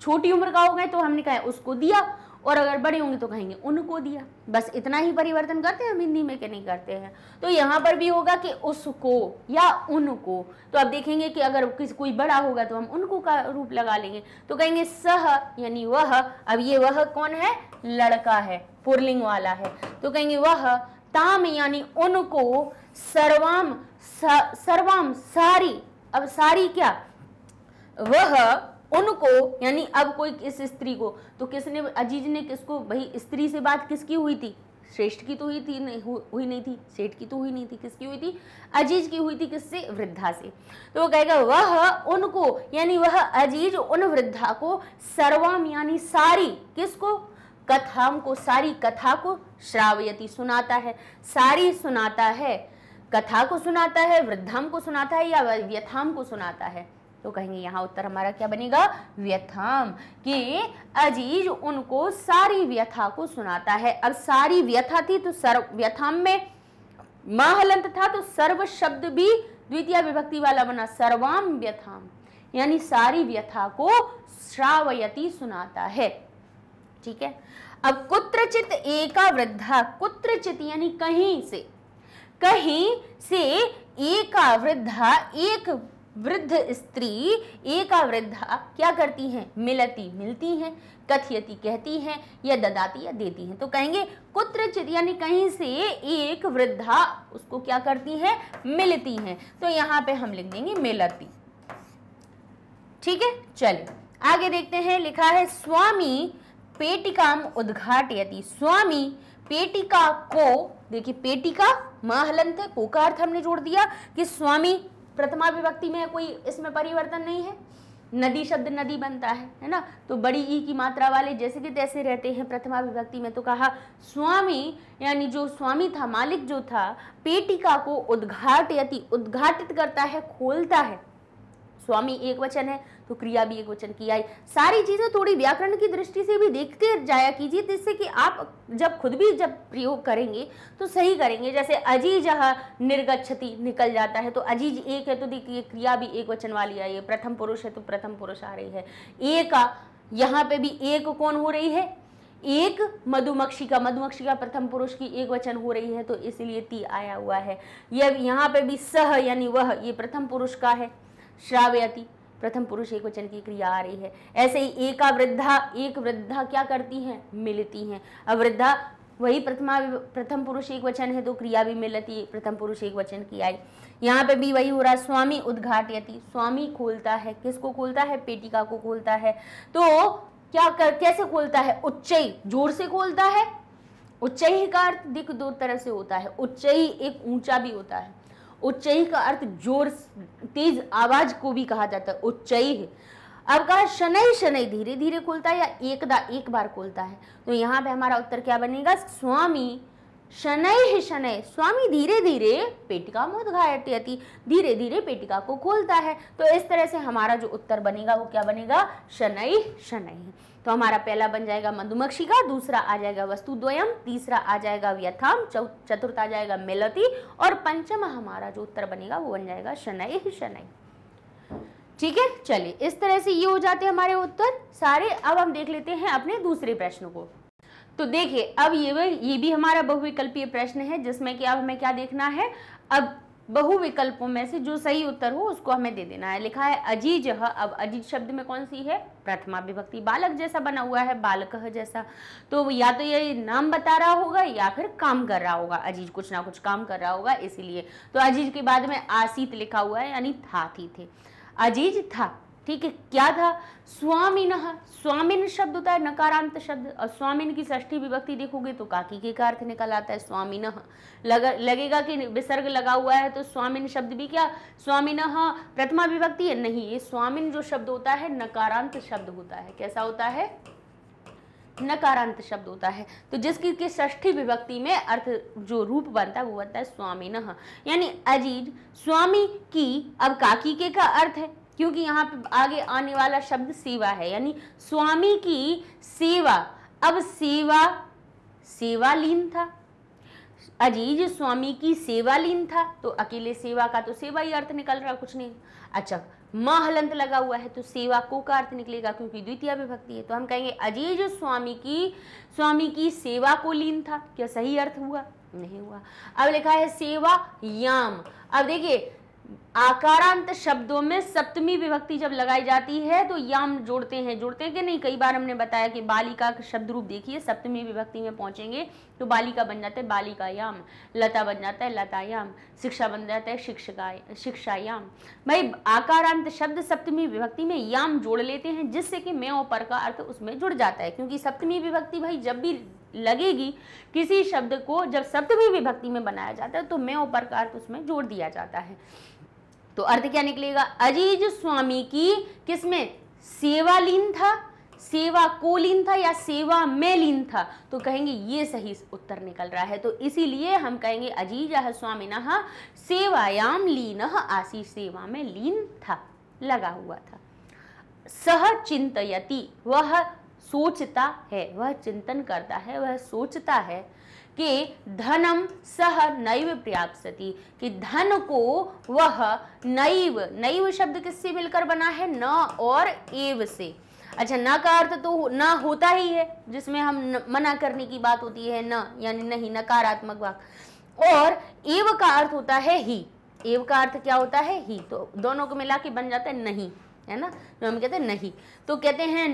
छोटी उम्र का हो गए तो हमने कहा उसको दिया और अगर बड़े होंगे तो कहेंगे उनको दिया बस इतना ही परिवर्तन करते हैं हम हिंदी में कि नहीं करते हैं तो यहाँ पर भी होगा कि उसको या उनको तो अब देखेंगे कि अगर किसी कोई बड़ा होगा तो हम उनको का रूप लगा लेंगे तो कहेंगे सह यानी वह अब ये वह कौन है लड़का है पुरलिंग वाला है तो कहेंगे वह ताम यानी उनको सर्वाम सर्वाम सारी अब सारी क्या वह उनको यानी अब कोई इस स्त्री को तो किसने अजीज ने किसको भाई स्त्री से बात किसकी हुई थी श्रेष्ठ की तो हुई थी नहीं हुई नहीं थी सेठ की तो हुई नहीं थी किसकी हुई थी अजीज की हुई थी किससे वृद्धा से तो वो कहेगा वह उनको यानी वह अजीज उन वृद्धा को सर्वम यानी सारी किसको कथाम को सारी कथा को श्रावयती सुनाता है सारी सुनाता है कथा को सुनाता है वृद्धाम को सुनाता है या व्यथाम को सुनाता है तो कहेंगे यहाँ उत्तर हमारा क्या बनेगा व्यथम कि अजीज उनको सारी व्यथा को सुनाता है अब सारी व्यथा थी तो सर्व व्यथाम में महलंत था तो सर्व शब्द भी द्वितीय विभक्ति वाला बना सर्वाम व्यथाम यानी सारी व्यथा को श्रावयती सुनाता है ठीक है अब कुत्रचित एका वृद्धा कुत्रचित यानी कहीं से कहीं से एका वृद्धा एक वृद्ध स्त्री एका वृद्धा क्या करती हैं मिलती मिलती हैं कथियती कहती हैं या ददाती या देती हैं तो कहेंगे कुत्रचित यानी कहीं से एक वृद्धा उसको क्या करती है मिलती हैं तो यहाँ पे हम लिख देंगे मिलती ठीक है चलिए आगे देखते हैं लिखा है स्वामी पेटिका उद्घाटयति स्वामी पेटिका को देखिए पेटिका महलंत है को का अर्थ हमने जोड़ दिया कि स्वामी प्रथमा विभक्ति में कोई इसमें परिवर्तन नहीं है नदी शब्द नदी बनता है है ना तो बड़ी ई की मात्रा वाले जैसे कि तैसे रहते हैं प्रथमा विभक्ति में तो कहा स्वामी यानी जो स्वामी था मालिक जो था पेटिका को उद्घाट यति उद्घाटित करता है खोलता है स्वामी एक वचन है तो क्रिया भी एक वचन की आई सारी चीज़ें थोड़ी व्याकरण की दृष्टि से भी देखते जाया कीजिए जिससे कि आप जब खुद भी जब प्रयोग करेंगे तो सही करेंगे जैसे अजीज निर्गछति निकल जाता है तो अजीज एक है तो देखिए क्रिया भी एक वचन वाली आई है प्रथम पुरुष है तो प्रथम पुरुष आ रही है एक यहाँ पे भी एक कौन हो रही है एक मधुमक्षी का मधुमक्षी का प्रथम पुरुष की एक वचन हो रही है तो इसलिए ती आया हुआ है यह यहाँ पे भी सह यानी वह ये प्रथम पुरुष का है श्रावयती प्रथम पुरुष एक वचन की क्रिया आ रही है ऐसे ही एका वृद्धा एक वृद्धा क्या करती हैं मिलती हैं अवृद्धा वृद्धा वही प्रथमा प्रथम पुरुष एक वचन है तो क्रिया भी मिलती है प्रथम पुरुष एक वचन की आई यहाँ पे भी वही हो रहा है स्वामी उद्घाटयति स्वामी खोलता है किसको खोलता है पेटिका को खोलता है तो क्या कर कैसे खोलता है उच्चई जोर से खोलता है उच्च का अर्थ दिख दो तरह से होता है उच्चई एक ऊंचा भी होता है उच्चई का अर्थ जोर तेज आवाज को भी कहा जाता है उच्चई अब कहा शनै शनै धीरे धीरे खुलता है या एकदा एक बार खुलता है तो यहाँ पे हमारा उत्तर क्या बनेगा स्वामी शनै ही शनै स्वामी धीरे धीरे पेटिका मुदघायती अति धीरे धीरे पेटिका को खोलता है तो इस तरह से हमारा जो उत्तर बनेगा वो क्या बनेगा शनै शनै तो हमारा पहला बन जाएगा मधुमक्षी का दूसरा आ जाएगा वस्तु द्वयम तीसरा आ जाएगा व्यथाम चतुर्थ आ जाएगा मेलती और पंचम हमारा जो उत्तर बनेगा वो बन जाएगा शनय शनय ठीक है चलिए इस तरह से ये हो जाते हैं हमारे उत्तर सारे अब हम देख लेते हैं अपने दूसरे प्रश्न को तो देखिए अब ये ये भी हमारा बहुविकल्पीय प्रश्न है जिसमें कि अब हमें क्या देखना है अब बहु विकल्पों में से जो सही उत्तर हो उसको हमें दे देना है लिखा है अजीज अब अजीज शब्द में कौन सी है प्रथमा विभक्ति बालक जैसा बना हुआ है बालक जैसा तो या तो ये नाम बता रहा होगा या फिर काम कर रहा होगा अजीज कुछ ना कुछ काम कर रहा होगा इसीलिए तो अजीज के बाद में आसीत लिखा हुआ है यानी था थी थे अजीज था ठीक है क्या था स्वामीन स्वामीन शब्द होता है नकारांत शब्द और स्वामिन की षष्ठी विभक्ति देखोगे तो काकी के का अर्थ निकल आता है स्वामीन लग, लगेगा कि विसर्ग लगा हुआ है तो स्वामिन शब्द भी क्या स्वामीन प्रथमा विभक्ति है नहीं ये स्वामिन जो शब्द होता है नकारांत शब्द होता है कैसा होता है नकारांत शब्द होता है तो जिसकी के ष्ठी विभक्ति में अर्थ जो रूप बनता है वो बनता है स्वामी यानी अजीज स्वामी की अब काकी के का अर्थ है क्योंकि यहाँ पे आगे आने वाला शब्द सेवा है यानी स्वामी की सेवा अब सेवा सेवालीन था अजीज स्वामी की सेवालीन था तो अकेले सेवा का तो सेवा ही अर्थ निकल रहा कुछ नहीं अच्छा माँ हलंत लगा हुआ है तो सेवा को का अर्थ निकलेगा क्योंकि द्वितीय विभक्ति है तो हम कहेंगे अजीज स्वामी की स्वामी की सेवा को लीन था क्या सही अर्थ हुआ नहीं हुआ अब लिखा है सेवा याम अब देखिए आकारांत शब्दों में सप्तमी विभक्ति जब लगाई जाती है तो यम जोड़ते हैं जोड़ते हैं कि नहीं कई बार हमने बताया कि बालिका का शब्द रूप देखिए सप्तमी विभक्ति में पहुंचेंगे तो बालिका बन जाता है बालिकायाम लता बन जाता है लतायाम शिक्षा बन जाता है शिक्षका शिक्षायाम भाई आकारांत शब्द सप्तमी विभक्ति में याम जोड़ लेते हैं जिससे कि मैं और पर का अर्थ उसमें जुड़ जाता है क्योंकि सप्तमी विभक्ति भाई जब भी लगेगी किसी शब्द को जब सप्तमी विभक्ति में बनाया जाता है तो मैं और पर का अर्थ उसमें जोड़ दिया जाता है तो अर्थ क्या निकलेगा अजीज स्वामी की किसमें सेवा लीन था सेवा को लीन था या सेवा में लीन था तो कहेंगे ये सही उत्तर निकल रहा है तो इसीलिए हम कहेंगे अजीज स्वामी न सेवायाम लीन आशीष सेवा में लीन था लगा हुआ था सह चिंतती वह सोचता है वह चिंतन करता है वह सोचता है कि धनम सह नैव प्रयाप्सति कि धन को वह नैव नैव शब्द किससे मिलकर बना है न और एव से अच्छा न का अर्थ तो ना होता ही है जिसमें हम न, मना करने की बात होती है न यानी नहीं नकारात्मक वाक और एव का अर्थ होता है ही एव का अर्थ क्या होता है ही तो दोनों को मिला के बन जाता है नहीं है ना जो तो हम कहते हैं नहीं तो कहते हैं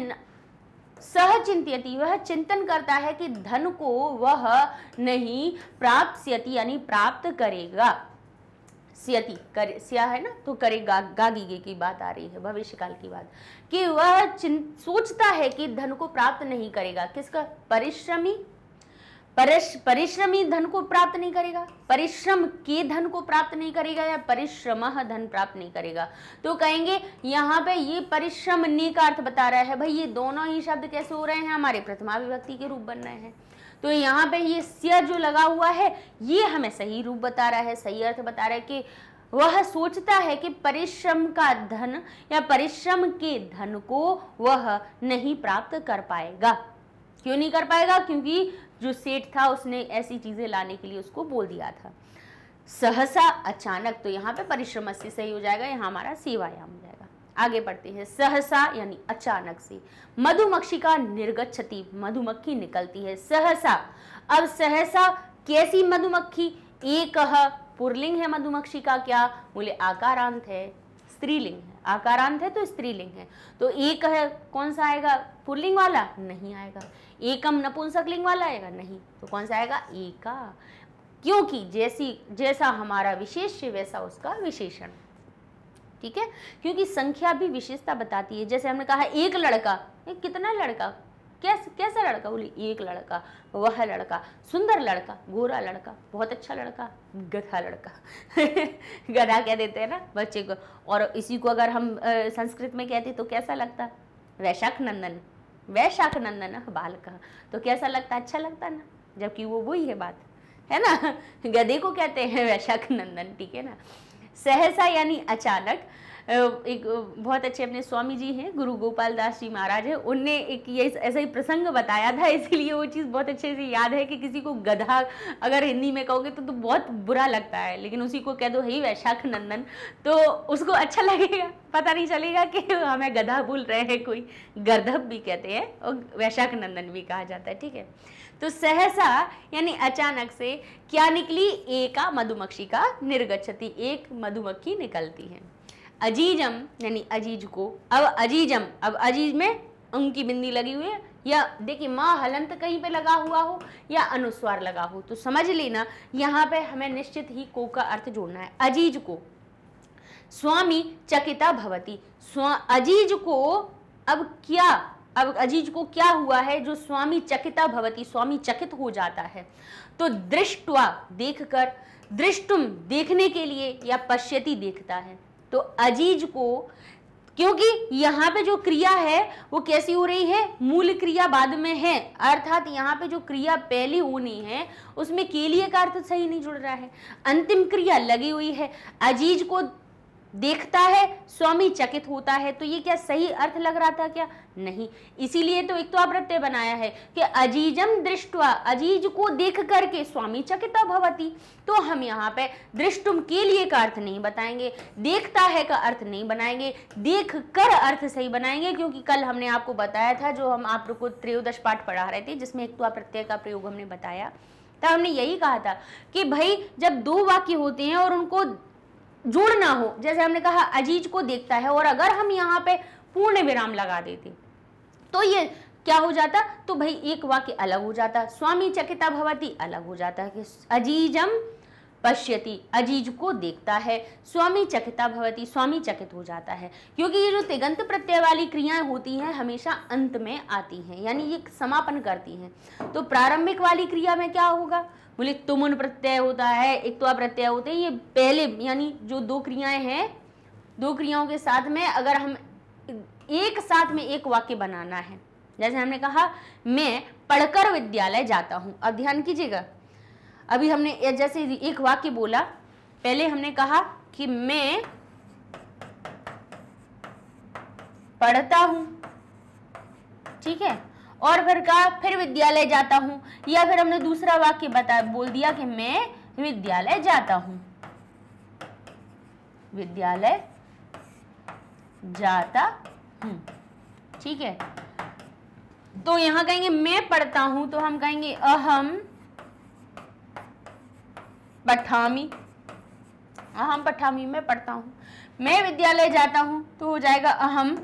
सह वह चिंतन करता है कि धन को वह नहीं प्राप्त यानी प्राप्त करेगा सियति कर सिया है ना तो करेगा गागीगे की बात आ रही है भविष्यकाल की बात कि वह सोचता है कि धन को प्राप्त नहीं करेगा किसका परिश्रमी परिश्रमी धन को प्राप्त नहीं करेगा परिश्रम के धन को प्राप्त नहीं करेगा या परिश्रम धन प्राप्त नहीं करेगा तो कहेंगे यहाँ पे ये परिश्रम ने का अर्थ बता रहा है भाई ये दोनों ही शब्द कैसे हो रहे हैं हमारे प्रथमा विभक्ति के रूप बन रहे हैं तो यहाँ पे ये स्य जो लगा हुआ है ये हमें सही रूप बता रहा है सही अर्थ बता रहा है कि वह सोचता है कि परिश्रम का धन या परिश्रम के धन को वह नहीं प्राप्त कर पाएगा क्यों नहीं कर पाएगा क्योंकि जो सेठ था उसने ऐसी चीज़ें लाने के लिए उसको बोल दिया था सहसा अचानक तो यहाँ पे परिश्रम से सही हो जाएगा यहाँ हमारा सेवायाम हो जाएगा आगे बढ़ते हैं सहसा यानी अचानक से मधुमक्खी का क्षति मधुमक्खी निकलती है सहसा अब सहसा कैसी मधुमक्खी एक पुरलिंग है मधुमक्खी का क्या बोले आकारांत है स्त्रीलिंग है आकारांत है तो स्त्रीलिंग है तो एक है कौन सा आएगा पुरलिंग वाला नहीं आएगा एकम नपुंसकलिंग वाला आएगा नहीं तो कौन सा आएगा एका क्योंकि जैसी जैसा हमारा विशेष्य वैसा उसका विशेषण ठीक है क्योंकि संख्या भी विशेषता बताती है जैसे हमने कहा एक लड़का कितना लड़का कैसे कैसा लड़का बोली एक लड़का वह लड़का सुंदर लड़का गोरा लड़का बहुत अच्छा लड़का गधा लड़का गधा कह देते हैं ना बच्चे को और इसी को अगर हम संस्कृत में कहते तो कैसा लगता वैशाख नंदन वैशाख नंदन बालक तो कैसा लगता अच्छा लगता ना जबकि वो वही है बात है ना गधे को कहते हैं वैशाख नंदन ठीक है ना सहसा यानी अचानक एक बहुत अच्छे अपने स्वामी जी हैं गुरु गोपाल दास जी महाराज हैं उनने एक ये ऐसा ही प्रसंग बताया था इसीलिए वो चीज़ बहुत अच्छे से याद है कि किसी को गधा अगर हिंदी में कहोगे तो, तो बहुत बुरा लगता है लेकिन उसी को कह दो हे वैशाख नंदन तो उसको अच्छा लगेगा पता नहीं चलेगा कि हमें गधा भूल रहे हैं कोई गर्धब भी कहते हैं और वैशाख नंदन भी कहा जाता है ठीक है तो सहसा यानी अचानक से क्या निकली एका मधुमक्खी का निर्गछती एक मधुमक्खी निकलती है अजीजम यानी अजीज को अब अजीजम अब अजीज में अंग की बिंदी लगी हुई है या देखिए माँ हलंत कहीं पे लगा हुआ हो या अनुस्वार लगा हो तो समझ लेना यहाँ पे हमें निश्चित ही को का अर्थ जोड़ना है अजीज को स्वामी चकिता भवती स्वा अजीज को अब क्या अब अजीज को क्या हुआ है जो स्वामी चकिता भवती स्वामी चकित हो जाता है तो दृष्टवा देखकर दृष्टुम देखने के लिए या पश्यति देखता है तो अजीज को क्योंकि यहाँ पे जो क्रिया है वो कैसी हो रही है मूल क्रिया बाद में है अर्थात यहाँ पे जो क्रिया पहली होनी है उसमें के लिए का अर्थ सही नहीं जुड़ रहा है अंतिम क्रिया लगी हुई है अजीज को देखता है स्वामी चकित होता है तो ये क्या सही अर्थ लग रहा था क्या नहीं इसीलिए तो एक तो प्रत्यय बनाया है कि अजीजम दृष्टवा अजीज को देख करके स्वामी चकिता भवती तो हम यहाँ पे दृष्टुम के लिए का अर्थ नहीं बताएंगे देखता है का अर्थ नहीं बनाएंगे देख कर अर्थ सही बनाएंगे क्योंकि कल हमने आपको बताया था जो हम आप लोग को त्रयोदश पाठ पढ़ा रहे थे जिसमें एक तो प्रत्यय का प्रयोग हमने बताया तो हमने यही कहा था कि भाई जब दो वाक्य होते हैं और उनको जोड़ना हो जैसे हमने कहा अजीज को देखता है और अगर हम यहाँ पे पूर्ण विराम लगा देते तो ये क्या हो जाता तो भाई एक वाक्य अलग हो जाता स्वामी चकिता भवती अलग हो जाता है कि अजीजम पश्यति अजीज को देखता है स्वामी चकिता भवती स्वामी चकित हो जाता है क्योंकि ये जो तिगंत प्रत्यय वाली क्रियाएं होती हैं हमेशा अंत में आती हैं यानी ये समापन करती हैं तो प्रारंभिक वाली क्रिया में क्या होगा बोले तुमन प्रत्यय होता है एक तो प्रत्यय होते हैं ये पहले यानी जो दो क्रियाएं हैं दो क्रियाओं के साथ में अगर हम एक साथ में एक वाक्य बनाना है जैसे हमने कहा मैं पढ़कर विद्यालय जाता हूँ अब ध्यान कीजिएगा अभी हमने जैसे एक वाक्य बोला पहले हमने कहा कि मैं पढ़ता हूँ ठीक है और फिर कहा फिर विद्यालय जाता हूँ या फिर हमने दूसरा वाक्य बता बोल दिया कि मैं विद्यालय जाता हूँ विद्यालय जाता हूँ ठीक है तो यहां कहेंगे मैं पढ़ता हूं तो हम कहेंगे अहम पठामी अहम पठामी मैं पढ़ता हूं मैं विद्यालय जाता हूं तो हो जाएगा अहम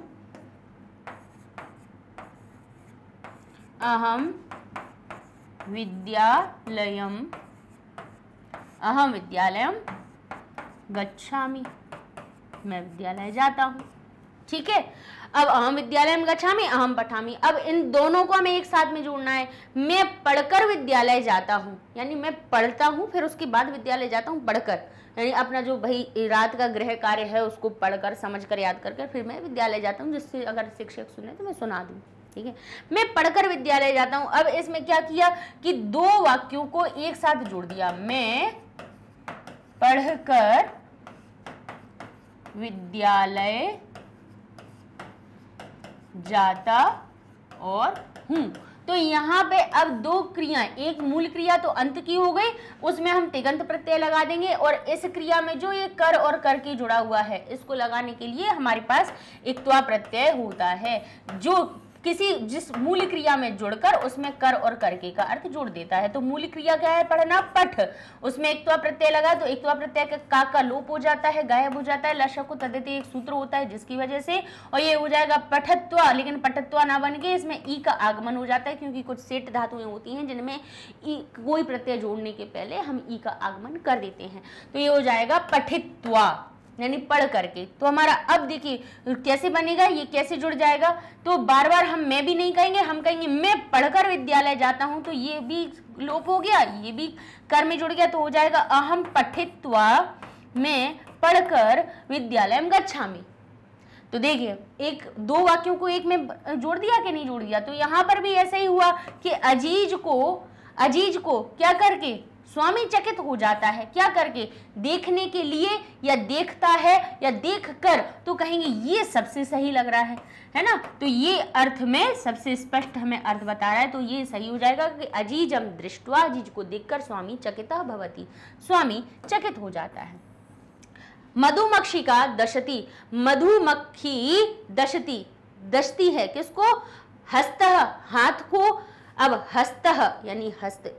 अहम विद्यालय अहम विद्यालय गच्छा मैं विद्यालय जाता हूँ ठीक है अब अहम विद्यालय में अहम पठा अब इन दोनों को हमें एक साथ में जोड़ना है मैं पढ़कर विद्यालय जाता हूँ यानी मैं पढ़ता हूँ फिर उसके बाद विद्यालय जाता हूँ पढ़कर यानी अपना जो भाई रात का गृह कार्य है उसको पढ़कर समझकर याद कर फिर मैं विद्यालय जाता हूँ जिससे अगर शिक्षक सुने तो मैं सुना दूँ ठीक है मैं पढ़कर विद्यालय जाता हूं अब इसमें क्या किया कि दो वाक्यों को एक साथ जोड़ दिया मैं पढ़कर विद्यालय जाता और हूं तो यहां पे अब दो क्रियाएं एक मूल क्रिया तो अंत की हो गई उसमें हम तिगंत प्रत्यय लगा देंगे और इस क्रिया में जो ये कर और कर के जुड़ा हुआ है इसको लगाने के लिए हमारे पास इक्वा प्रत्यय होता है जो किसी जिस मूल क्रिया में जुड़कर उसमें कर और करके का अर्थ जोड़ देता है तो मूल क्रिया क्या है पढ़ना पठ उसमें एक प्रत्यय लगा तो एक प्रत्यय का, का का लोप हो जाता है गायब हो जाता है लशक को तदित एक सूत्र होता है जिसकी वजह से और ये हो जाएगा पठत्व लेकिन पठत्व ना बन के इसमें ई का आगमन हो जाता है क्योंकि कुछ सेठ धातुएं होती हैं जिनमें ई कोई प्रत्यय जोड़ने के पहले हम ई का आगमन कर देते हैं तो ये हो जाएगा पठित्वा यानी पढ़ करके तो हमारा अब देखिए कैसे बनेगा ये कैसे जुड़ जाएगा तो बार बार हम मैं भी नहीं कहेंगे हम कहेंगे मैं पढ़कर विद्यालय जाता हूँ तो ये भी लोप हो गया ये भी कर में जुड़ गया तो हो जाएगा अहम पठित्वा मैं पढ़कर विद्यालय गच्छा में तो देखिए एक दो वाक्यों को एक में जोड़ दिया कि नहीं जोड़ दिया तो यहाँ पर भी ऐसा ही हुआ कि अजीज को अजीज को क्या करके स्वामी चकित हो जाता है क्या करके देखने के लिए या देखता है या देख कर तो कहेंगे ये सबसे सही लग रहा है है ना तो ये अर्थ में सबसे स्पष्ट हमें अर्थ बता रहा है तो ये सही हो जाएगा कि अजीजम दृष्टवा अजीज को देखकर स्वामी चकिता भवती स्वामी चकित हो जाता है मधुमक्षी का दशती मधुमक्खी दशती दशती है किसको हस्त हाथ को अब हस्त यानी हस्त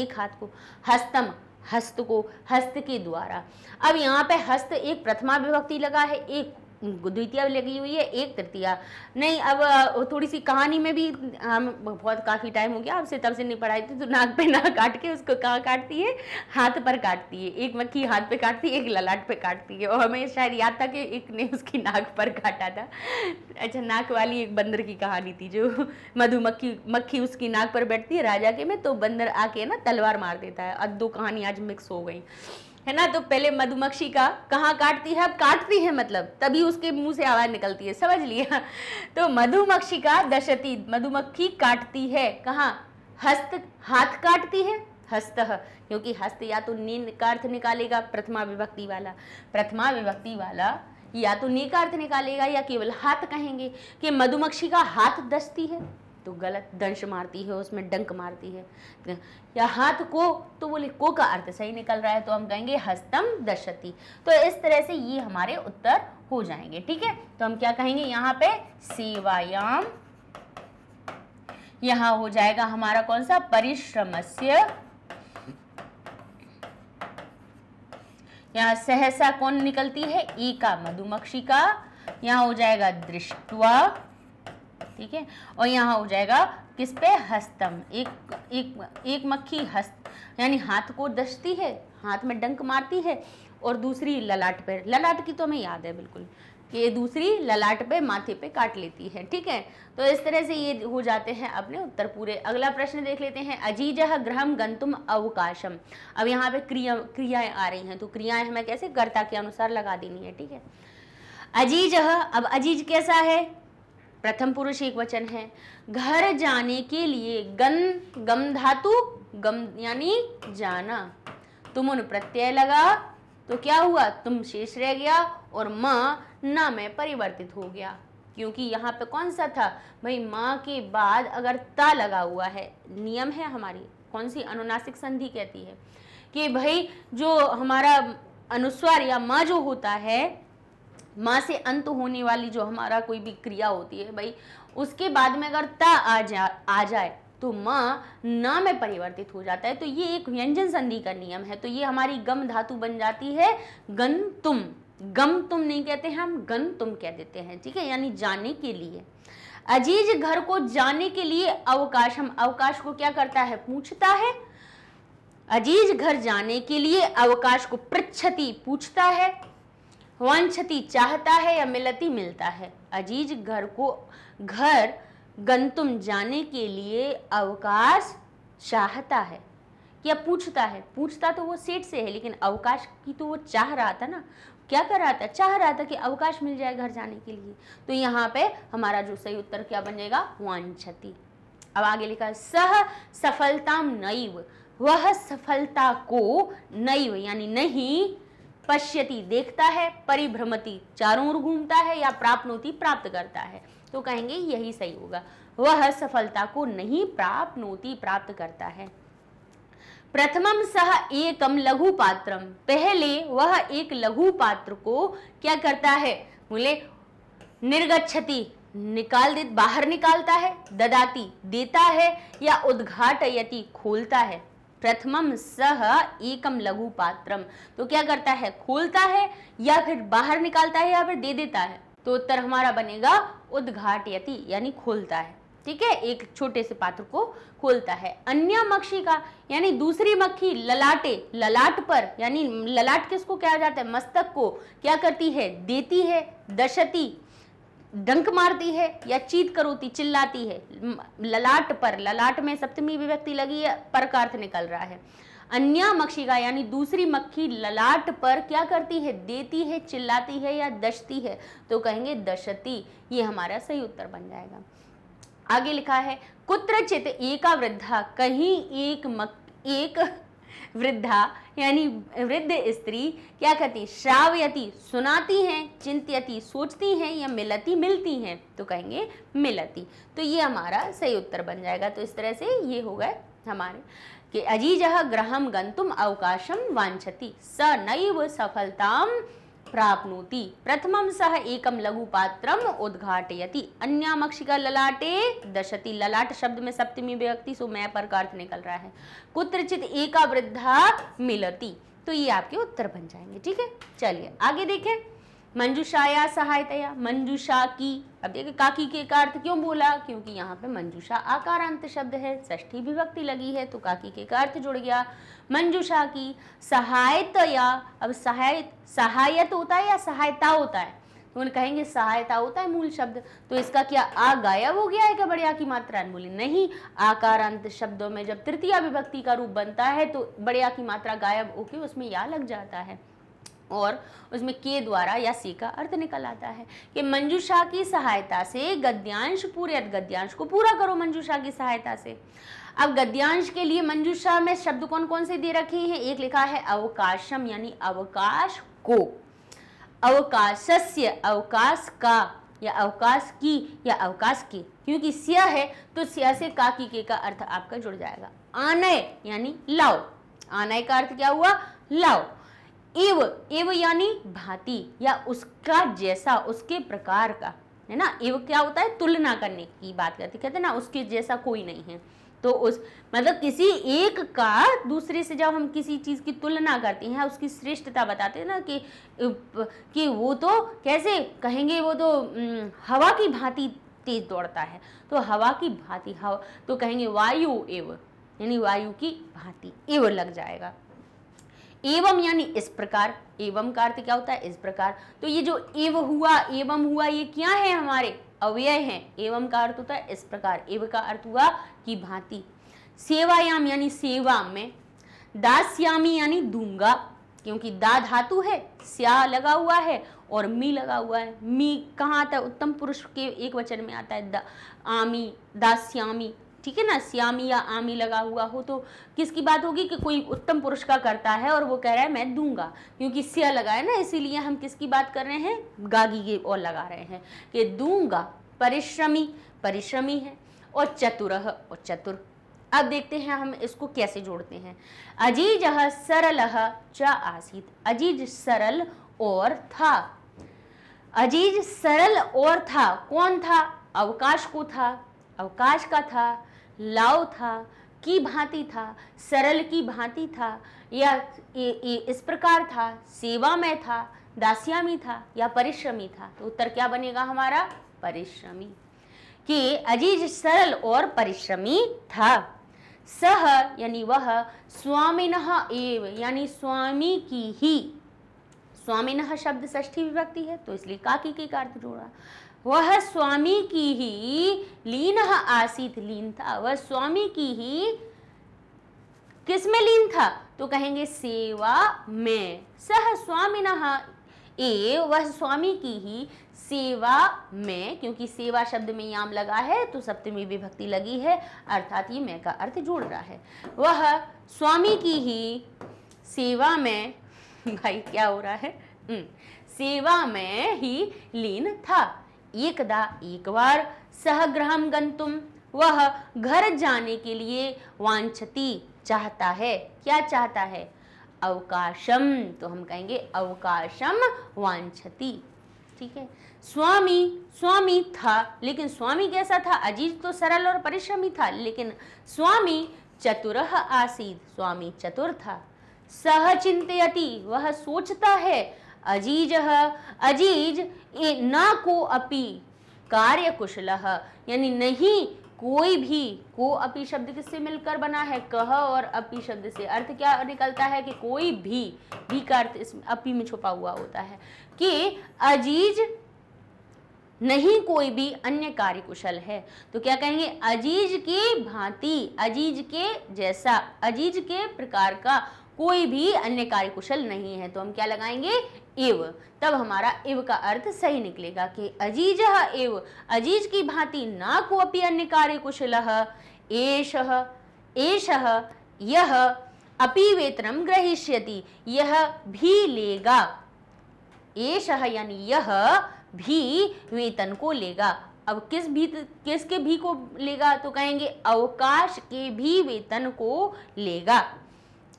एक हाथ को हस्तम हस्त को हस्त के द्वारा अब यहाँ पे हस्त एक प्रथमा विभक्ति लगा है एक द्वितीय लगी हुई है एक तृतीया नहीं अब थोड़ी सी कहानी में भी हम बहुत काफ़ी टाइम हो गया आपसे तब से नहीं पढ़ाई थी तो नाक पे नाक काट के उसको कहाँ काटती है हाथ पर काटती है एक मक्खी हाथ पे काटती है एक ललाट पे काटती है और हमें शायद याद था कि एक ने उसकी नाक पर काटा था अच्छा नाक वाली एक बंदर की कहानी थी जो मधुमक्खी मक्खी उसकी नाक पर बैठती है राजा के में तो बंदर आके ना तलवार मार देता है अब दो कहानी आज मिक्स हो गई है ना तो पहले मधुमक्खी का कहाँ काटती है अब काटती है मतलब तभी उसके मुंह से आवाज़ निकलती है समझ लिया तो मधुमक्खी का दशती मधुमक्खी काटती है कहाँ हस्त हाथ काटती है हस्त क्योंकि हस्त या तो नींद का अर्थ निकालेगा प्रथमा विभक्ति वाला प्रथमा विभक्ति वाला या तो नी का अर्थ निकालेगा या केवल हाथ कहेंगे कि मधुमक्खी का हाथ दसती है तो गलत दंश मारती है उसमें डंक मारती है या हाथ को तो बोले को का अर्थ सही निकल रहा है तो हम कहेंगे हस्तम दशती तो इस तरह से ये हमारे उत्तर हो जाएंगे ठीक है तो हम क्या कहेंगे यहाँ पे सेवायाम यहाँ हो जाएगा हमारा कौन सा परिश्रमस्य यहाँ सहसा कौन निकलती है ई का मधुमक्षी का यहाँ हो जाएगा दृष्टवा ठीक है और यहाँ हो जाएगा किस पे हस्तम एक एक एक मक्खी हस्त यानी हाथ को दसती है हाथ में डंक मारती है और दूसरी ललाट पर ललाट की तो हमें याद है बिल्कुल कि ये दूसरी ललाट पे माथे पे काट लेती है ठीक है तो इस तरह से ये हो जाते हैं अपने उत्तर पूरे अगला प्रश्न देख लेते हैं अजीज ग्रहम गंतुम अवकाशम अब यहाँ पे क्रिया क्रियाएं आ रही हैं तो क्रियाएं हमें कैसे कर्ता के अनुसार लगा देनी है ठीक है अजीज अब अजीज कैसा है प्रथम पुरुष एक वचन है घर जाने के लिए गन गम धातु गम यानी जाना तुम उन प्रत्यय लगा तो क्या हुआ तुम शेष रह गया और माँ ना में परिवर्तित हो गया क्योंकि यहाँ पे कौन सा था भाई माँ के बाद अगर ता लगा हुआ है नियम है हमारी कौन सी अनुनासिक संधि कहती है कि भाई जो हमारा अनुस्वार या माँ जो होता है माँ से अंत होने वाली जो हमारा कोई भी क्रिया होती है भाई उसके बाद में अगर त आ जाए आ जाए तो माँ ना में परिवर्तित हो जाता है तो ये एक व्यंजन संधि का नियम है तो ये हमारी गम धातु बन जाती है गन तुम गम तुम नहीं कहते हैं हम गन तुम कह देते हैं ठीक है यानी जाने के लिए अजीज घर को जाने के लिए अवकाश हम अवकाश को क्या करता है पूछता है अजीज घर जाने के लिए अवकाश को पृछती पूछता है वांछती चाहता है या मिलती मिलता है अजीज घर को घर गंतुम जाने के लिए अवकाश चाहता है या पूछता है पूछता तो वो सेठ से है लेकिन अवकाश की तो वो चाह रहा था ना क्या कर रहा था चाह रहा था कि अवकाश मिल जाए घर जाने के लिए तो यहाँ पे हमारा जो सही उत्तर क्या बन जाएगा वांछती अब आगे लिखा सह सफलता नैव वह सफलता को नैव यानी नहीं पश्यति देखता है परिभ्रमति चारों ओर घूमता है या प्राप्त प्राप्त करता है तो कहेंगे यही सही होगा वह सफलता को नहीं प्राप्त प्राप्त करता है प्रथमम सह एकम लघु पात्रम पहले वह एक लघु पात्र को क्या करता है बोले निर्गछति निकाल दे बाहर निकालता है ददाती देता है या उद्घाटयति खोलता है प्रथमम सह एकम लघु पात्रम तो क्या करता है खोलता है या फिर बाहर निकालता है या फिर दे देता है तो उत्तर हमारा बनेगा उद्घाटयति यानी खोलता है ठीक है एक छोटे से पात्र को खोलता है अन्य मक्षी का यानी दूसरी मक्खी ललाटे ललाट पर यानी ललाट किसको क्या जाता है मस्तक को क्या करती है देती है दशती डंक मारती है या चीत करोती चिल्लाती है ललाट पर ललाट में सप्तमी विभक्ति लगी है पर का अर्थ निकल रहा है अन्य मक्षिका यानी दूसरी मक्खी ललाट पर क्या करती है देती है चिल्लाती है या दशती है तो कहेंगे दशती ये हमारा सही उत्तर बन जाएगा आगे लिखा है कुत्रचित एका वृद्धा कहीं एक मक एक वृद्धा यानी वृद्ध स्त्री क्या कहती श्रावयती सुनाती हैं चिंत्यती सोचती हैं या मिलती मिलती हैं तो कहेंगे मिलती तो ये हमारा सही उत्तर बन जाएगा तो इस तरह से ये हो गए हमारे कि अजीज ग्रहम गंतुम अवकाशम वांछति स नैव सफलताम प्राप्नोति प्रथमं सः एकं लघुपात्रम् उद्घाटयति मक्षिका ललाटे दशति ललाट शब्द में सप्तमी व्यक्ति सो मैं पर का अर्थ निकल रहा है कुत्रचित एका वृद्धा मिलती तो ये आपके उत्तर बन जाएंगे ठीक है चलिए आगे देखें मंजूषाया सहायतया मंजूषा की अब देखिए काकी के का अर्थ क्यों बोला क्योंकि यहाँ पे मंजूषा आकारांत शब्द है षष्ठी विभक्ति लगी है तो काकी के का अर्थ जुड़ गया मंजुषा की सहायतया अब सहाय सहायत होता है या सहायता होता है तो उन्हें कहेंगे सहायता होता है मूल शब्द तो इसका क्या आ गायब हो गया है क्या बड़े की मात्रा बोली नहीं आकारांत शब्दों में जब तृतीय विभक्ति का रूप बनता है तो बड़े की मात्रा गायब होके उसमें या लग जाता है और उसमें के द्वारा या सी का अर्थ निकल आता है कि मंजूषा की सहायता से गद्यांश पूरे गद्यांश को पूरा करो मंजूषा की सहायता से अब गद्यांश के लिए मंजूषा में शब्द कौन कौन से दे रखे हैं एक लिखा है अवकाशम यानी अवकाश को अवकाशस्य अवकाश का या अवकाश की या अवकाश के क्योंकि सिया है तो सिया से का की के का अर्थ आपका जुड़ जाएगा आनय यानी लाओ आनय का अर्थ क्या हुआ लाओ एव एव यानी भांति या उसका जैसा उसके प्रकार का है ना एव क्या होता है तुलना करने की बात करते कहते हैं ना उसके जैसा कोई नहीं है तो उस मतलब किसी एक का दूसरे से जब हम किसी चीज़ की तुलना करते हैं उसकी श्रेष्ठता बताते हैं ना कि कि वो तो कैसे कहेंगे वो तो हवा की भांति तेज दौड़ता है तो हवा की भांति हवा तो कहेंगे वायु एव यानी वायु की भांति एव लग जाएगा एवं यानी इस प्रकार एवं का अर्थ क्या होता है इस प्रकार तो ये जो एव हुआ एवं हुआ ये क्या है हमारे अव्यय हैं एवं का अर्थ होता है इस प्रकार एव का अर्थ हुआ की भांति सेवायाम यानी सेवा में दास्यामी यानी दूंगा क्योंकि दा धातु है स्या लगा हुआ है और मी लगा हुआ है मी कहाँ आता है उत्तम पुरुष के एक वचन में आता है दा आमी दास्यामी ठीक है ना श्यामी या आमी लगा हुआ हो तो किसकी बात होगी कि कोई उत्तम पुरुष का करता है और वो कह रहा है मैं दूंगा क्योंकि स्या लगा है ना इसीलिए हम किसकी बात कर रहे हैं गागी और लगा रहे हैं कि दूंगा परिश्रमी परिश्रमी है और चतुर और चतुर अब देखते हैं हम इसको कैसे जोड़ते हैं अजीज सरल च आसित अजीज सरल और था अजीज सरल और था कौन था अवकाश को था अवकाश का था लाव था की भांति था सरल की भांति था या ए, ए, इस प्रकार था सेवा में था दास्यामी था या परिश्रमी था तो उत्तर क्या बनेगा हमारा परिश्रमी कि अजीज सरल और परिश्रमी था सह यानी वह स्वामिन एव यानी स्वामी की ही स्वामिन शब्द षष्ठी विभक्ति है तो इसलिए काकी के कार्य जोड़ा वह स्वामी की ही लीन आसित लीन था वह स्वामी की ही किस में लीन था तो कहेंगे सेवा में सह स्वामिन ए वह स्वामी की ही सेवा में क्योंकि सेवा शब्द में याम लगा है तो सप्तमी विभक्ति लगी है अर्थात ये मैं का अर्थ जोड़ रहा है वह स्वामी की ही सेवा में भाई क्या हो रहा है हम्म, सेवा में ही लीन था एकदा एक बार सहग्रहम गंतुम वह घर जाने के लिए वांछती चाहता है क्या चाहता है अवकाशम तो हम कहेंगे अवकाशम वांछति ठीक है स्वामी स्वामी था लेकिन स्वामी कैसा था अजीज तो सरल और परिश्रमी था लेकिन स्वामी चतुर आसीत स्वामी चतुर था सह चिंतयति वह सोचता है अजीज अजीज ए ना को अपि कार्य कुशल यानी नहीं कोई भी को अपि शब्द किससे मिलकर बना है कह और अपि शब्द से अर्थ क्या निकलता है कि कोई भी भी का अर्थ इस अपी में छुपा हुआ होता है कि अजीज नहीं कोई भी अन्य कार्य कुशल है तो क्या कहेंगे अजीज की भांति अजीज के जैसा अजीज के प्रकार का कोई भी अन्य कार्य कुशल नहीं है तो हम क्या लगाएंगे इव तब हमारा इव का अर्थ सही निकलेगा कि अजीज इव अजीज की भांति ना को अपनी अन्य कार्यकुशल एष एश यह अपि वेतनम ग्रहिष्यति यह भी लेगा एश यानी यह भी वेतन को लेगा अब किस भी किसके भी को लेगा तो कहेंगे अवकाश के भी वेतन को लेगा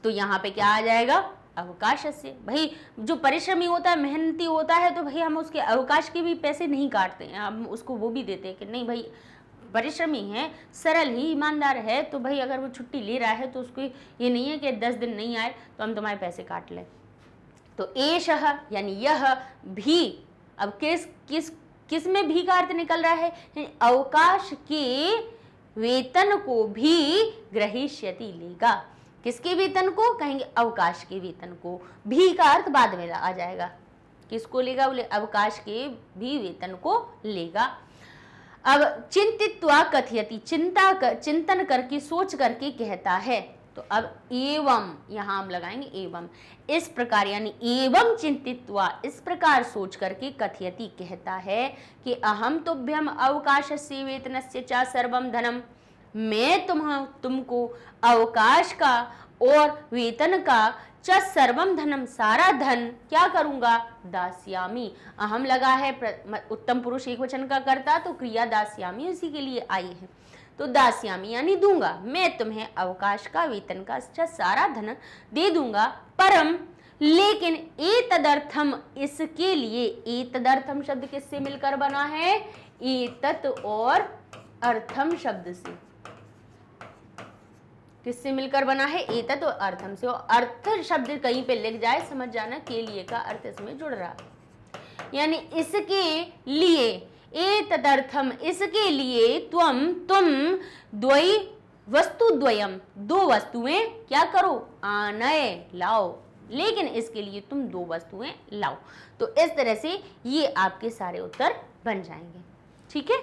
तो यहाँ पे क्या आ जाएगा अवकाश से भाई जो परिश्रमी होता है मेहनती होता है तो भाई हम उसके अवकाश के भी पैसे नहीं काटते हैं हम उसको वो भी देते हैं कि नहीं भाई परिश्रमी है सरल ही ईमानदार है तो भाई अगर वो छुट्टी ले रहा है तो उसको ये नहीं है कि दस दिन नहीं आए तो हम तुम्हारे पैसे काट लें तो एश यानी यह भी अब किस किस किस में भी का अर्थ निकल रहा है अवकाश के वेतन को भी ग्रहीष्यति लेगा किसके वेतन को कहेंगे अवकाश के वेतन को भी का अर्थ बाद में आ जाएगा किसको लेगा बोले अवकाश के भी वेतन को लेगा अब चिंतित्वा कथयति चिंता कर चिंतन करके सोच करके कहता है तो अब एवं यहां हम लगाएंगे एवं इस प्रकार यानी एवं चिंतित्वा इस प्रकार सोच करके कथियती कहता है कि अहम तुभ्यम अवकाश से वेतन से चा सर्वम धनम मैं तुम्हारा तुमको अवकाश का और वेतन का च सर्वम धनम सारा धन क्या करूंगा दास्यामी अहम लगा है उत्तम पुरुष एक वचन का करता तो क्रिया दास्यामी उसी के लिए आई है तो दास्यामी यानी दूंगा मैं तुम्हें अवकाश का वेतन का च सारा धन दे दूंगा परम लेकिन एतदर्थम इसके लिए एतदर्थम शब्द किससे मिलकर बना है एतत और अर्थम शब्द से किससे मिलकर बना है एतत तो अर्थम से अर्थ शब्द कहीं पे लिख जाए समझ जाना के लिए का अर्थ इसमें जुड़ रहा यानी इसके लिए ए तदर्थम इसके लिए त्वम तुम द्वई वस्तु द्वयम दो वस्तुएं क्या करो आनय लाओ लेकिन इसके लिए तुम दो वस्तुएं लाओ तो इस तरह से ये आपके सारे उत्तर बन जाएंगे ठीक है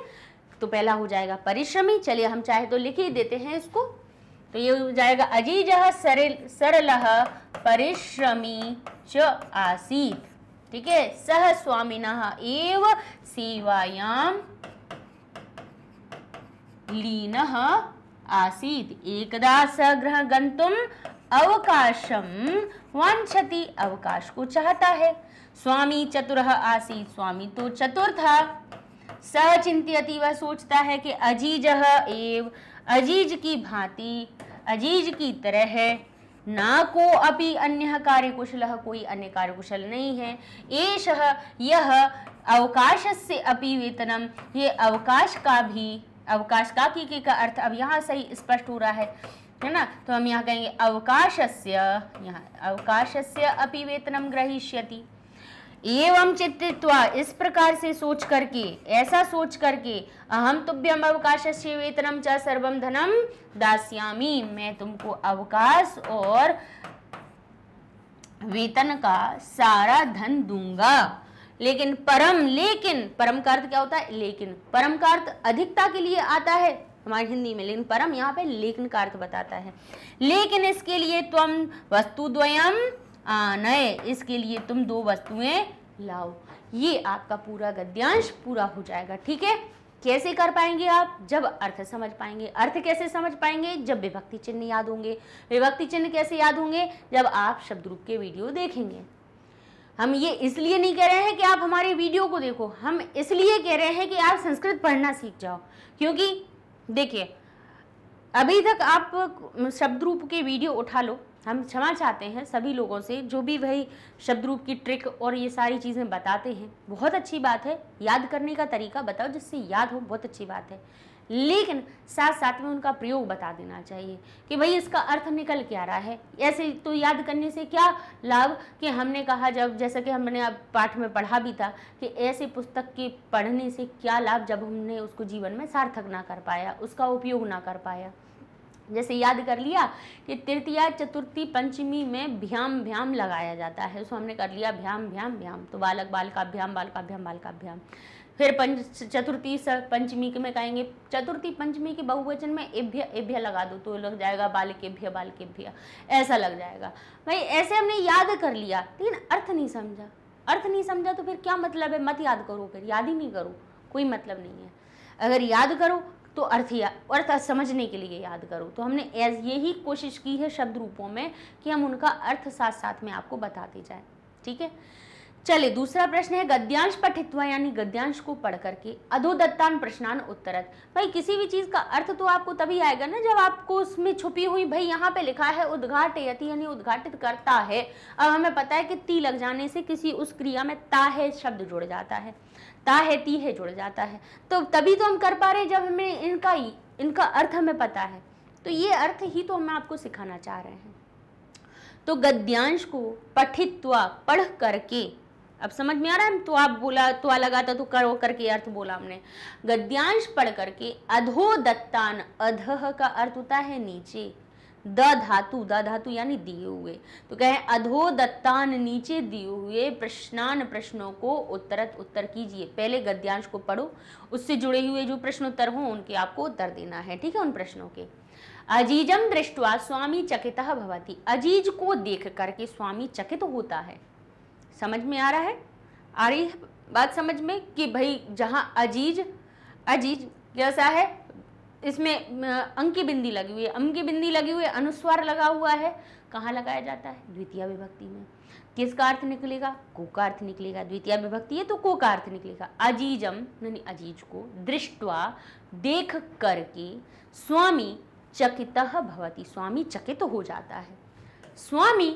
तो पहला हो जाएगा परिश्रमी चलिए हम चाहे तो लिख ही देते हैं इसको तो ये हो जाएगा अजीज सरल सरल परिश्रमी च आसीत ठीक है सह स्वामीन एव सेवायाम लीन आसीत एकदा सग्रह गंतुम अवकाशम वांछति अवकाश को चाहता है स्वामी चतुर आसीत स्वामी तो चतुर था सचिंत्यति वह सोचता है कि अजीज एव अजीज की भांति अजीज की तरह है ना को अभी अन्य कार्य कुशल कोई अन्य कार्य कुशल नहीं है एश यह अवकाश से अपी वेतनम ये अवकाश का भी अवकाश का की का अर्थ अब यहाँ सही स्पष्ट हो रहा है है ना तो हम यहाँ कहेंगे अवकाश से यहाँ अवकाश से अपी वेतनम ग्रहीष्यति एवं चित्तित्वा इस प्रकार से सोच करके ऐसा सोच करके अहम तुभ्यम अवकाश से वेतनम च सर्वम धनम दास्यामी मैं तुमको अवकाश और वेतन का सारा धन दूंगा लेकिन परम लेकिन परम का अर्थ क्या होता है लेकिन परम का अर्थ अधिकता के लिए आता है हमारी हिंदी में लेकिन परम यहाँ पे लेकिन का अर्थ बताता है लेकिन इसके लिए तुम वस्तु द्वयम आनय इसके लिए तुम दो वस्तुएं लाओ ये आपका पूरा गद्यांश पूरा हो जाएगा ठीक है कैसे कर पाएंगे आप जब अर्थ समझ पाएंगे अर्थ कैसे समझ पाएंगे जब विभक्ति चिन्ह याद होंगे विभक्ति चिन्ह कैसे याद होंगे जब आप शब्द रूप के वीडियो देखेंगे हम ये इसलिए नहीं कह रहे हैं कि आप हमारे वीडियो को देखो हम इसलिए कह रहे हैं कि आप संस्कृत पढ़ना सीख जाओ क्योंकि देखिए अभी तक आप शब्द रूप के वीडियो उठा लो हम क्षमा चाहते हैं सभी लोगों से जो भी वही शब्द रूप की ट्रिक और ये सारी चीज़ें बताते हैं बहुत अच्छी बात है याद करने का तरीका बताओ जिससे याद हो बहुत अच्छी बात है लेकिन साथ साथ में उनका प्रयोग बता देना चाहिए कि भाई इसका अर्थ निकल के आ रहा है ऐसे तो याद करने से क्या लाभ कि हमने कहा जब जैसा कि हमने अब पाठ में पढ़ा भी था कि ऐसे पुस्तक के पढ़ने से क्या लाभ जब हमने उसको जीवन में सार्थक ना कर पाया उसका उपयोग ना कर पाया जैसे याद कर लिया कि तृतीया चतुर्थी पंचमी में भ्याम भ्याम लगाया जाता है सो हमने कर लिया भ्याम भ्याम भ्याम तो बालक बालकाभ्याम बालकाभ्याम बालकाभ्याम फिर पंच चतुर्थी पंचमी में कहेंगे चतुर्थी पंचमी के बहुवचन में एभ्य एभ्य लगा दो तो लग जाएगा बालकेभ्य बालकेभ्य ऐसा लग जाएगा भाई ऐसे हमने याद कर लिया लेकिन अर्थ नहीं समझा अर्थ नहीं समझा तो फिर क्या मतलब है मत याद करो फिर याद ही नहीं करो कोई मतलब नहीं है अगर याद करो तो अर्थ या अर्थ समझने के लिए याद करो तो हमने एज यही कोशिश की है शब्द रूपों में कि हम उनका अर्थ साथ साथ में आपको बताते जाए ठीक है चले दूसरा प्रश्न है गद्यांश पठित्व यानी गद्यांश को पढ़ करके अधोदत्तान प्रश्नान उत्तरक भाई किसी भी चीज का अर्थ तो आपको तभी आएगा ना जब आपको उसमें छुपी हुई भाई यहाँ पे लिखा है उद्घाट यति यानी उद्घाटित करता है अब हमें पता है कि ती लग जाने से किसी उस क्रिया में ता है शब्द जुड़ जाता है ता है ती है जुड़ जाता है तो तभी तो हम कर पा रहे हैं जब हमें इनका इनका अर्थ हमें पता है तो ये अर्थ ही तो हम आपको सिखाना चाह रहे हैं तो गद्यांश को पठित्वा पढ़ करके अब समझ में आ रहा है तो आप बोला तो आ लगा था तो करो करके अर्थ बोला हमने गद्यांश पढ़ करके अधो दत्तान अधह का अर्थ होता है नीचे द धातु द धातु यानी दिए हुए तो कहे अधो दत्तान नीचे दिए हुए प्रश्नान प्रश्नों को उत्तरत उत्तर कीजिए पहले गद्यांश को पढ़ो उससे जुड़े हुए जो प्रश्न उत्तर हों उनके आपको उत्तर देना है ठीक है उन प्रश्नों के अजीजम दृष्टवा स्वामी चकित भवती अजीज को देख करके स्वामी चकित होता है समझ में आ रहा है आ रही बात समझ में कि भाई जहाँ अजीज अजीज कैसा है इसमें अंग की बिंदी लगी हुई है अंग की बिंदी लगी हुई है अनुस्वार लगा हुआ है कहाँ लगाया जाता है द्वितीय विभक्ति में किसका अर्थ निकलेगा को का अर्थ निकलेगा द्वितीय विभक्ति है तो को का अर्थ निकलेगा अजीजम यानी अजीज को दृष्टवा देख करके स्वामी चकित भवती स्वामी चकित तो हो जाता है स्वामी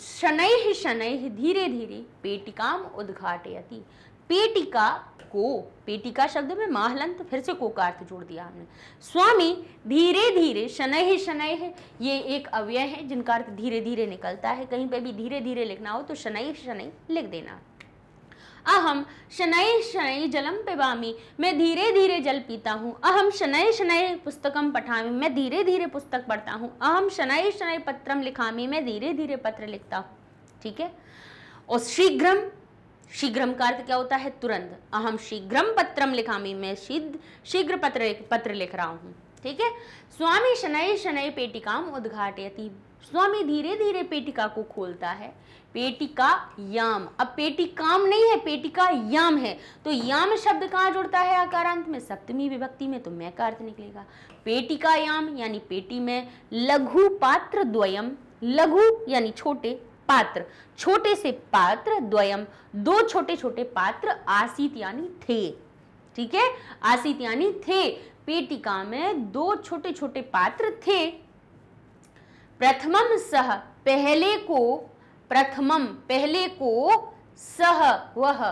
शनै शनै धीरे धीरे पेटिकाम उद्घाटयति पेटिका को पेटिका शब्द में माहलंत फिर से अर्थ जोड़ दिया हमने स्वामी धीरे धीरे शनय ही शनय है ये एक अव्यय है जिनका अर्थ धीरे धीरे निकलता है कहीं पे भी धीरे धीरे लिखना हो तो शनय शनय लिख देना अहम शनय शनय जलम पिबामी मैं धीरे धीरे जल पीता हूँ अहम शनय शनय पुस्तकम पठामी मैं धीरे धीरे पुस्तक पढ़ता हूँ अहम शनय शनय पत्रम लिखामी मैं धीरे धीरे पत्र लिखता हूँ ठीक है और शीघ्रम शीघ्रम का अर्थ क्या होता है तुरंत अहम शीघ्रम पत्रम लिखा मैं शीघ्र शीघ्र पत्र पत्र लिख रहा हूँ ठीक है स्वामी शनय शनय पेटिकाम उद्घाटयति स्वामी धीरे धीरे पेटिका को खोलता है पेटिका याम अब पेटिकाम नहीं है पेटिका याम है तो याम शब्द कहाँ जुड़ता है आकारांत में सप्तमी विभक्ति में तो मैं का अर्थ निकलेगा पेटिका याम यानी पेटी में लघु पात्र द्वयम लघु यानी छोटे पात्र छोटे से पात्र द्वयम दो छोटे छोटे पात्र आसित यानी थे ठीक है आसित यानी थे पेटिका में दो छोटे छोटे पात्र थे प्रथमम सह पहले को प्रथमम पहले को सह वह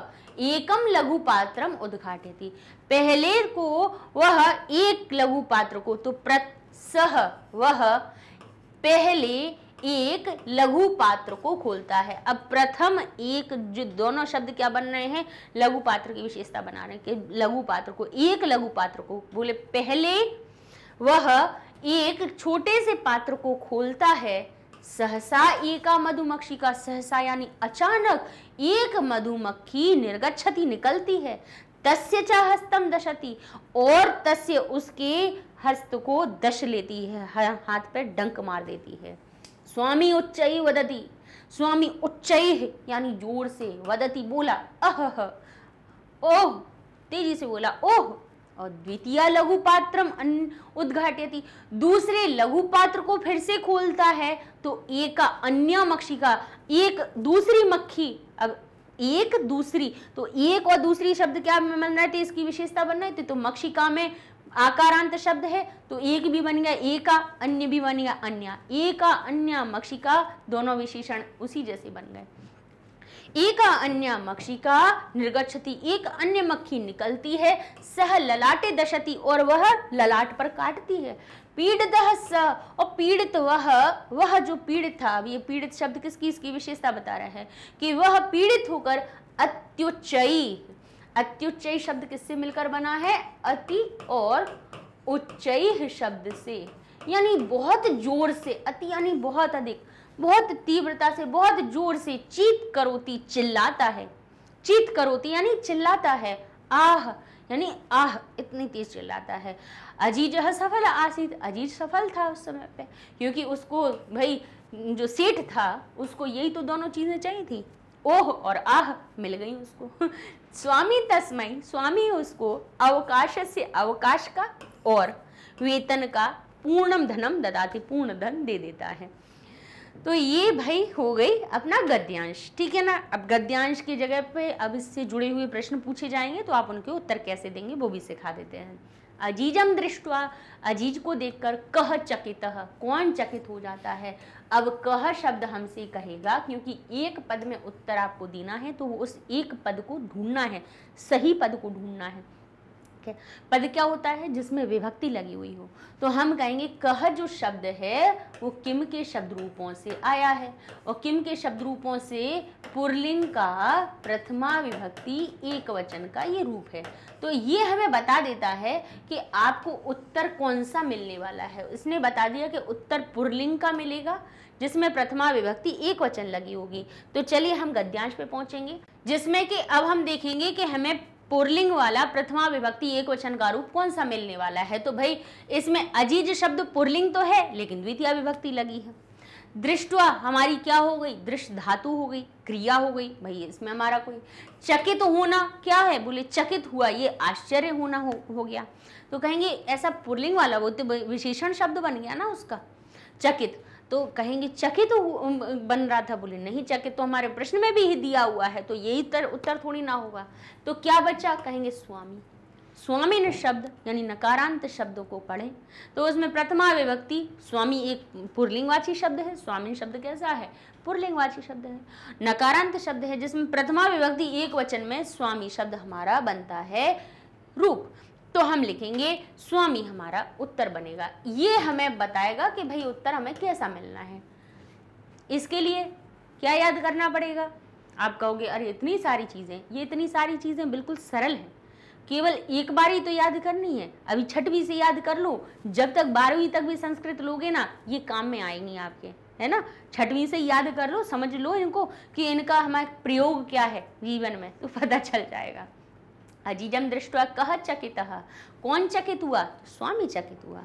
एकम लघु पात्रम उद्घाटयति पहले को वह एक लघु पात्र को तो प्रत सह वह पहले एक लघु पात्र को खोलता है अब प्रथम एक जो दोनों शब्द क्या बन रहे हैं लघु पात्र की विशेषता बना रहे हैं कि लघु पात्र को एक लघु पात्र को बोले पहले वह एक छोटे से पात्र को खोलता है सहसा एका मधुमक्खी का सहसा यानी अचानक एक मधुमक्खी निर्गछती निकलती है तस्य च हस्तम दशती और तस्य उसके हस्त को दश लेती है हाथ पर डंक मार देती है स्वामी उच्च वदती स्वामी उच्च यानी जोर से वदती बोला अह ओह तेजी से बोला ओह और द्वितीय लघु पात्र उद्घाट्यति दूसरे लघु पात्र को फिर से खोलता है तो एक अन्य मक्षी का एक दूसरी मक्खी अब एक दूसरी तो एक और दूसरी शब्द क्या बन रहा है तो इसकी विशेषता बन रही थी तो मक्षिका में आकारांत शब्द है तो एक भी बन गया ए का अन्य भी बन गया अन्य ए अन्य मक्षिका दोनों विशेषण उसी जैसे बन गए एक अन्य मक्षिका निर्गछति एक अन्य मक्खी निकलती है सह ललाटे दशति और वह ललाट पर काटती है पीड़ित स और पीड़ित वह वह जो पीड़ित था ये पीड़ित शब्द किसकी इसकी विशेषता बता रहा है कि वह पीड़ित होकर अत्युच्चयी अत्युच्च शब्द किससे मिलकर बना है अति और उच्च शब्द से यानी बहुत जोर से अति यानी बहुत अधिक बहुत तीव्रता से बहुत जोर से चीत करोती चिल्लाता है चीत करोती यानी चिल्लाता है आह यानी आह इतनी तेज चिल्लाता है अजीज सफल आसित अजीज सफल था उस समय पे क्योंकि उसको भाई जो सेठ था उसको यही तो दोनों चीज़ें चाहिए थी ओह और आह मिल गई उसको स्वामी तस्मय स्वामी उसको अवकाश से अवकाश का और वेतन का पूर्णम धनम ददाती पूर्ण धन दे देता है तो ये भाई हो गई अपना गद्यांश ठीक है ना अब गद्यांश की जगह पे अब इससे जुड़े हुए प्रश्न पूछे जाएंगे तो आप उनके उत्तर कैसे देंगे वो भी सिखा देते हैं अजीजम दृष्टवा अजीज को देखकर कह चकित कौन चकित हो जाता है अब कह शब्द हमसे कहेगा क्योंकि एक पद में उत्तर आपको देना है तो उस एक पद को ढूंढना है सही पद को ढूंढना है है पद क्या होता है जिसमें विभक्ति लगी हुई हो तो हम कहेंगे कह जो शब्द है वो किम के शब्द रूपों से आया है और किम के शब्द रूपों से पुरलिंग का प्रथमा विभक्ति एक वचन का ये रूप है तो ये हमें बता देता है कि आपको उत्तर कौन सा मिलने वाला है इसने बता दिया कि उत्तर पुरलिंग का मिलेगा जिसमें प्रथमा विभक्ति एक वचन लगी होगी तो चलिए हम गद्यांश पे पहुंचेंगे जिसमें कि अब हम देखेंगे कि हमें पुरलिंग वाला प्रथमा विभक्ति एक वचन का रूप कौन सा मिलने वाला है तो भाई इसमें अजीज शब्द पुरलिंग तो है लेकिन द्वितीय विभक्ति लगी है दृष्टवा हमारी क्या हो गई दृष्ट धातु हो गई क्रिया हो गई भाई इसमें हमारा कोई चकित होना क्या है बोले चकित हुआ ये आश्चर्य होना हो, हो गया तो कहेंगे ऐसा पुरलिंग वाला वो तो विशेषण शब्द बन गया ना उसका चकित तो कहेंगे चके तो बन रहा था बोले नहीं चके तो हमारे प्रश्न में भी ही दिया हुआ है तो यही उत्तर उत्तर थोड़ी ना होगा तो क्या बच्चा कहेंगे स्वामी स्वामी ने शब्द यानी नकारांत शब्दों को पढ़ें तो उसमें प्रथमा विभक्ति स्वामी एक पुरलिंगवाची शब्द है स्वामी शब्द कैसा है पुरलिंगवाची शब्द है नकारांत शब्द है जिसमें प्रथमा विभक्ति एक वचन में स्वामी शब्द हमारा बनता है रूप तो हम लिखेंगे स्वामी हमारा उत्तर बनेगा ये हमें बताएगा कि भाई उत्तर हमें कैसा मिलना है इसके लिए क्या याद करना पड़ेगा आप कहोगे अरे इतनी सारी चीज़ें ये इतनी सारी चीज़ें बिल्कुल सरल हैं केवल एक बार ही तो याद करनी है अभी छठवीं से याद कर लो जब तक बारहवीं तक भी संस्कृत लोगे ना ये काम में आएंगी आपके है ना छठवीं से याद कर लो समझ लो इनको कि इनका हमारा प्रयोग क्या है जीवन में तो पता चल जाएगा अजीजम दृष्टवा कह चकित कौन चकित हुआ स्वामी चकित हुआ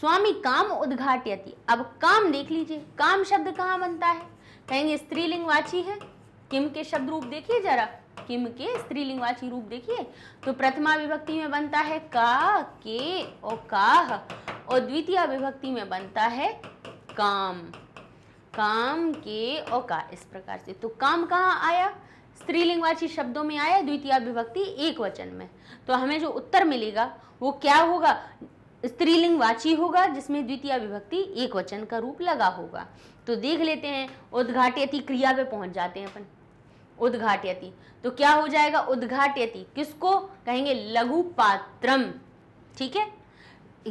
स्वामी काम उद्घाट्यति अब काम देख लीजिए काम शब्द कहाँ बनता है कहेंगे स्त्रीलिंगवाची है किम के शब्द रूप देखिए जरा किम के स्त्रीलिंगवाची रूप देखिए तो प्रथमा विभक्ति में बनता है का के और काह और द्वितीय विभक्ति में बनता है काम काम के और का इस प्रकार से तो काम कहाँ आया स्त्रीलिंगवाची शब्दों में आया द्वितीय विभक्ति एक वचन में तो हमें जो उत्तर मिलेगा वो क्या होगा स्त्रीलिंगवाची होगा जिसमें द्वितीय विभक्ति एक वचन का रूप लगा होगा तो देख लेते हैं उद्घाट्यति क्रिया पे पहुंच जाते हैं अपन उद्घाट्यति तो क्या हो जाएगा उद्घाट्यति किसको कहेंगे लघु पात्रम ठीक है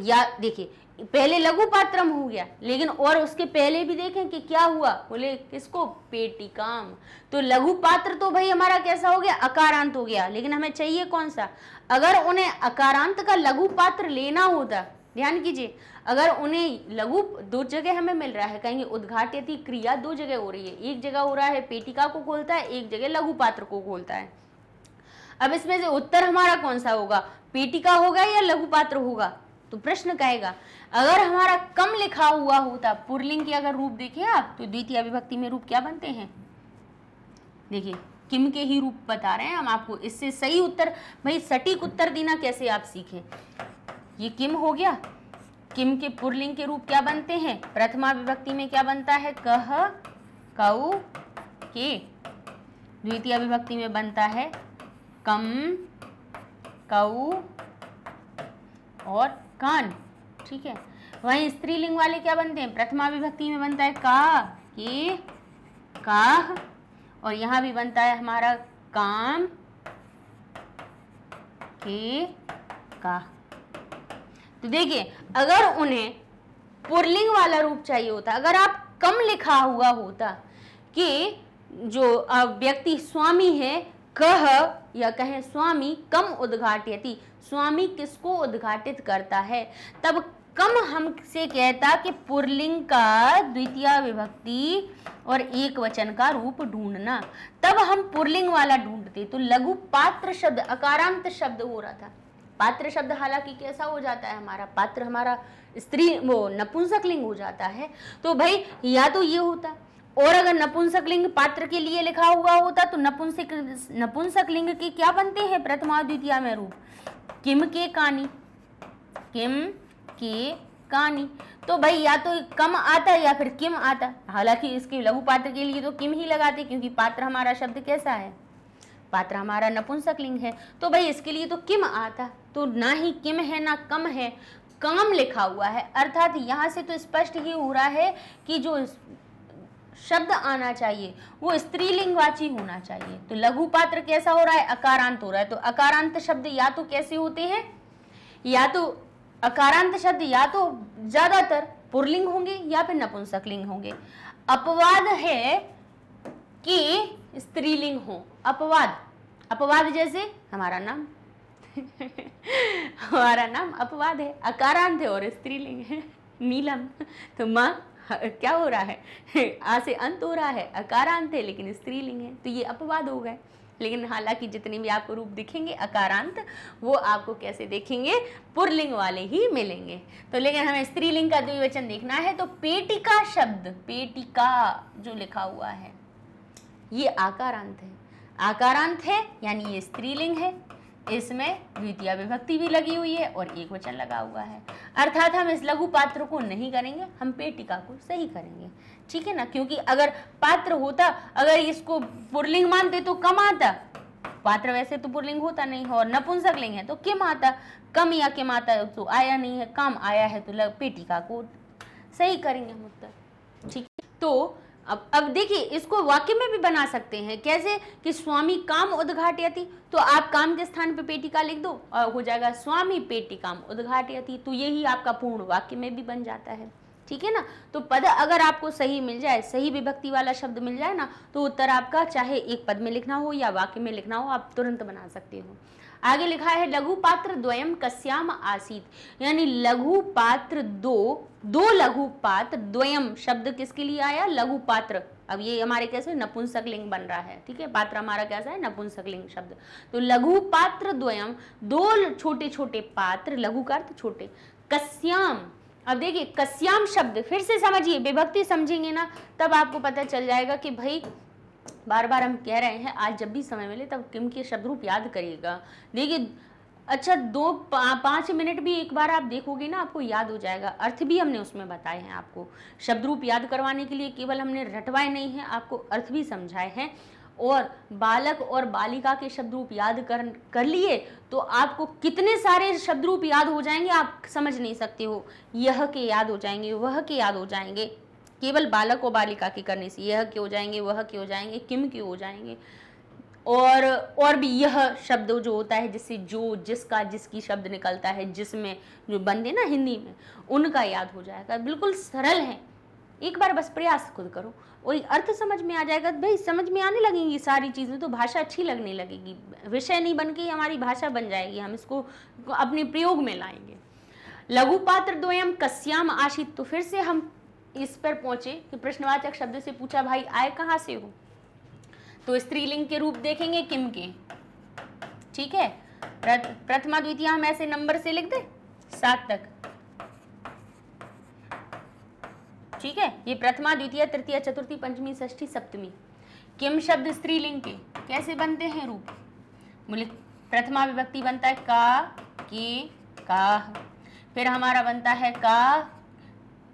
या देखिए पहले लघु पात्रम हो गया लेकिन और उसके पहले भी देखें कि क्या हुआ बोले किसको काम तो लघु पात्र तो भाई हमारा कैसा हो गया अकारांत हो गया लेकिन हमें चाहिए कौन सा अगर उन्हें अकारांत का लघु पात्र लेना होता ध्यान कीजिए अगर उन्हें लघु दो जगह हमें मिल रहा है कहेंगे उद्घाट्य क्रिया दो जगह हो रही है एक जगह हो रहा है पेटिका को खोलता है एक जगह लघु पात्र को खोलता है अब इसमें से उत्तर हमारा कौन सा होगा पेटिका होगा या लघु पात्र होगा तो प्रश्न कहेगा अगर हमारा कम लिखा हुआ होता पुरलिंग की अगर रूप देखे आप तो द्वितीय अभिभक्ति में रूप क्या बनते हैं देखिए किम के ही रूप बता रहे हैं हम आपको इससे सही उत्तर भाई सटीक उत्तर देना कैसे आप सीखे ये किम हो गया किम के पुरलिंग के रूप क्या बनते हैं प्रथमा विभक्ति में क्या बनता है कह कऊ के द्वितीय विभक्ति में बनता है कम कऊ और कान ठीक है वहीं स्त्रीलिंग वाले क्या बनते हैं प्रथमा विभक्ति में बनता है का के काह और यहाँ भी बनता है हमारा काम के का तो देखिए अगर उन्हें पुरलिंग वाला रूप चाहिए होता अगर आप कम लिखा हुआ होता कि जो व्यक्ति स्वामी है कह या कहें स्वामी कम उद्घाटयती स्वामी किसको उद्घाटित करता है तब कम हमसे कहता कि पुरलिंग का द्वितीय विभक्ति और एक वचन का रूप ढूंढना तब हम पुरलिंग वाला ढूंढते तो लघु पात्र शब्द अकारांत शब्द हो रहा था पात्र शब्द हालांकि कैसा हो जाता है हमारा पात्र हमारा स्त्री वो नपुंसकलिंग हो जाता है तो भाई या तो ये होता और अगर नपुंसकलिंग पात्र के लिए लिखा हुआ होता तो नपुंसक नपुंसकलिंग के क्या बनते हैं प्रथमा द्वितीय में रूप किम के कानी किम के कानी तो भाई या तो कम आता या फिर किम आता हालांकि इसके लघु पात्र के लिए तो किम ही लगाते क्योंकि पात्र हमारा शब्द कैसा है पात्र हमारा नपुंसक लिंग है तो भाई इसके लिए तो किम आता तो ना ही किम है ना कम है काम लिखा हुआ है अर्थात यहाँ से तो स्पष्ट ही हो रहा है कि जो शब्द आना चाहिए वो स्त्रीलिंगवाची होना चाहिए तो लघु पात्र कैसा हो रहा है अकारांत हो रहा है तो अकारांत शब्द या तो कैसे होते हैं या तो अकारांत शब्द या तो ज़्यादातर पुरलिंग होंगे या फिर नपुंसकलिंग होंगे अपवाद है कि स्त्रीलिंग हो अपवाद अपवाद जैसे हमारा नाम हमारा नाम अपवाद है अकारांत है और स्त्रीलिंग है नीलम तो माँ क्या हो रहा है आ से अंत हो रहा है अकारांत है लेकिन स्त्रीलिंग है तो ये अपवाद हो गए लेकिन हालांकि जितने भी आपको रूप दिखेंगे अकारांत वो आपको कैसे देखेंगे पुरलिंग वाले ही मिलेंगे तो लेकिन हमें स्त्रीलिंग का द्विवचन देखना है तो पेटिका शब्द पेटिका जो लिखा हुआ है ये आकारांत है आकारांत है यानी ये स्त्रीलिंग है इसमें द्वितीय विभक्ति भी लगी हुई है और एक वचन लगा हुआ है अर्थात हम इस लघु पात्र को नहीं करेंगे हम पेटिका को सही करेंगे ठीक है ना क्योंकि अगर पात्र होता अगर इसको पुरलिंग मानते तो कम आता पात्र वैसे तो पुरलिंग होता नहीं हो और नपुंसक लिंग है तो किम आता कम या किम आता है तो आया नहीं है कम आया है तो पेटिका को सही करेंगे हम उत्तर ठीक है तो अब अब देखिए इसको वाक्य में भी बना सकते हैं कैसे कि स्वामी काम उद्घाटयति तो आप काम के स्थान पे पेटिका लिख दो और हो जाएगा स्वामी पेटी काम उद्घाटयति तो यही आपका पूर्ण वाक्य में भी बन जाता है ठीक है ना तो पद अगर आपको सही मिल जाए सही विभक्ति वाला शब्द मिल जाए ना तो उत्तर आपका चाहे एक पद में लिखना हो या वाक्य में लिखना हो आप तुरंत बना सकते हो आगे लिखा है लघु पात्र द्वयम कस्याम आसीत यानी लघु पात्र दो दो लघु पात्र द्वयम शब्द किसके लिए आया लघु पात्र अब ये हमारे कैसे नपुंसकलिंग बन रहा है ठीक है पात्र हमारा कैसा है नपुंसकलिंग शब्द तो लघु पात्र द्वयम दो छोटे छोटे पात्र लघु का अर्थ छोटे कस्याम अब देखिए कस्याम शब्द फिर से समझिए विभक्ति समझेंगे ना तब आपको पता चल जाएगा कि भाई बार बार हम कह रहे हैं आज जब भी समय मिले तब किम के शब्द रूप याद करिएगा देखिए अच्छा दो पा, पाँच मिनट भी एक बार आप देखोगे ना आपको याद हो जाएगा अर्थ भी हमने उसमें बताए हैं आपको शब्द रूप याद करवाने के लिए केवल हमने रटवाए नहीं हैं आपको अर्थ भी समझाए हैं और बालक और बालिका के शब्द रूप याद कर कर लिए तो आपको कितने सारे शब्द रूप याद हो जाएंगे आप समझ नहीं सकते हो यह के याद हो जाएंगे वह के याद हो जाएंगे केवल बालक और बालिका की करने से यह क्यों जाएंगे वह क्यों जाएंगे किम क्यों हो जाएंगे और और भी यह शब्द जो होता है जिससे जो जिसका जिसकी शब्द निकलता है जिसमें जो बंदे ना हिंदी में उनका याद हो जाएगा बिल्कुल सरल है एक बार बस प्रयास खुद करो वही अर्थ समझ में आ जाएगा भाई समझ में आने लगेंगी सारी चीज़ें तो भाषा अच्छी लगने लगेगी विषय नहीं बन के हमारी भाषा बन जाएगी हम इसको अपने प्रयोग में लाएंगे लघु पात्र द्वयम कस्याम आशित तो फिर से हम इस पर पहुंचे कि प्रश्नवाचक शब्द से पूछा भाई आए कहाँ से हो तो स्त्रीलिंग के रूप देखेंगे किम के ठीक है प्रथमा द्वितीय हम ऐसे नंबर से लिख दे सात तक ठीक है ये प्रथमा द्वितीय तृतीय चतुर्थी पंचमी षष्ठी सप्तमी किम शब्द स्त्रीलिंग के कैसे बनते हैं रूप बोले प्रथमा विभक्ति बनता है का के का फिर हमारा बनता है का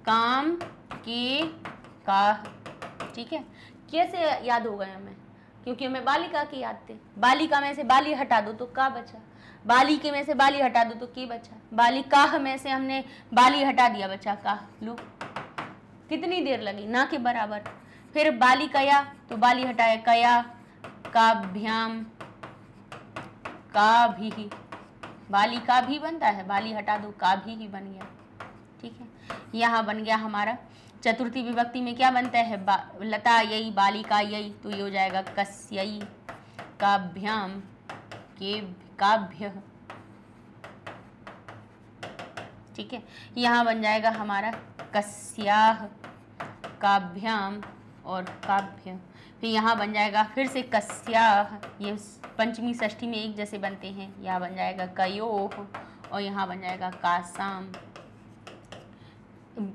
काम के का ठीक है कैसे याद हो गए हमें क्योंकि हमें बालिका की याद थे बालिका में से बाली हटा दो तो का बचा बाली के में से बाली हटा दो तो की बचा बाली काह में से हमने बाली हटा दिया बचा काह लो कितनी देर लगी ना के बराबर फिर बाली कया तो बाली हटाया कया काभ्याम का भी ही बाली का भी बनता है बाली हटा दो का भी ही बन गया ठीक है यहाँ बन गया हमारा चतुर्थी विभक्ति में क्या बनता है लता यही बालिका यही तो ये हो जाएगा कस्यई काभ्याम के काभ्य ठीक है यहाँ बन जाएगा हमारा कस्याह काभ्याम और काभ्य फिर यहाँ बन जाएगा फिर से कस्याह ये पंचमी षष्ठी में एक जैसे बनते हैं यहाँ बन जाएगा कयोह और यहाँ बन जाएगा कासाम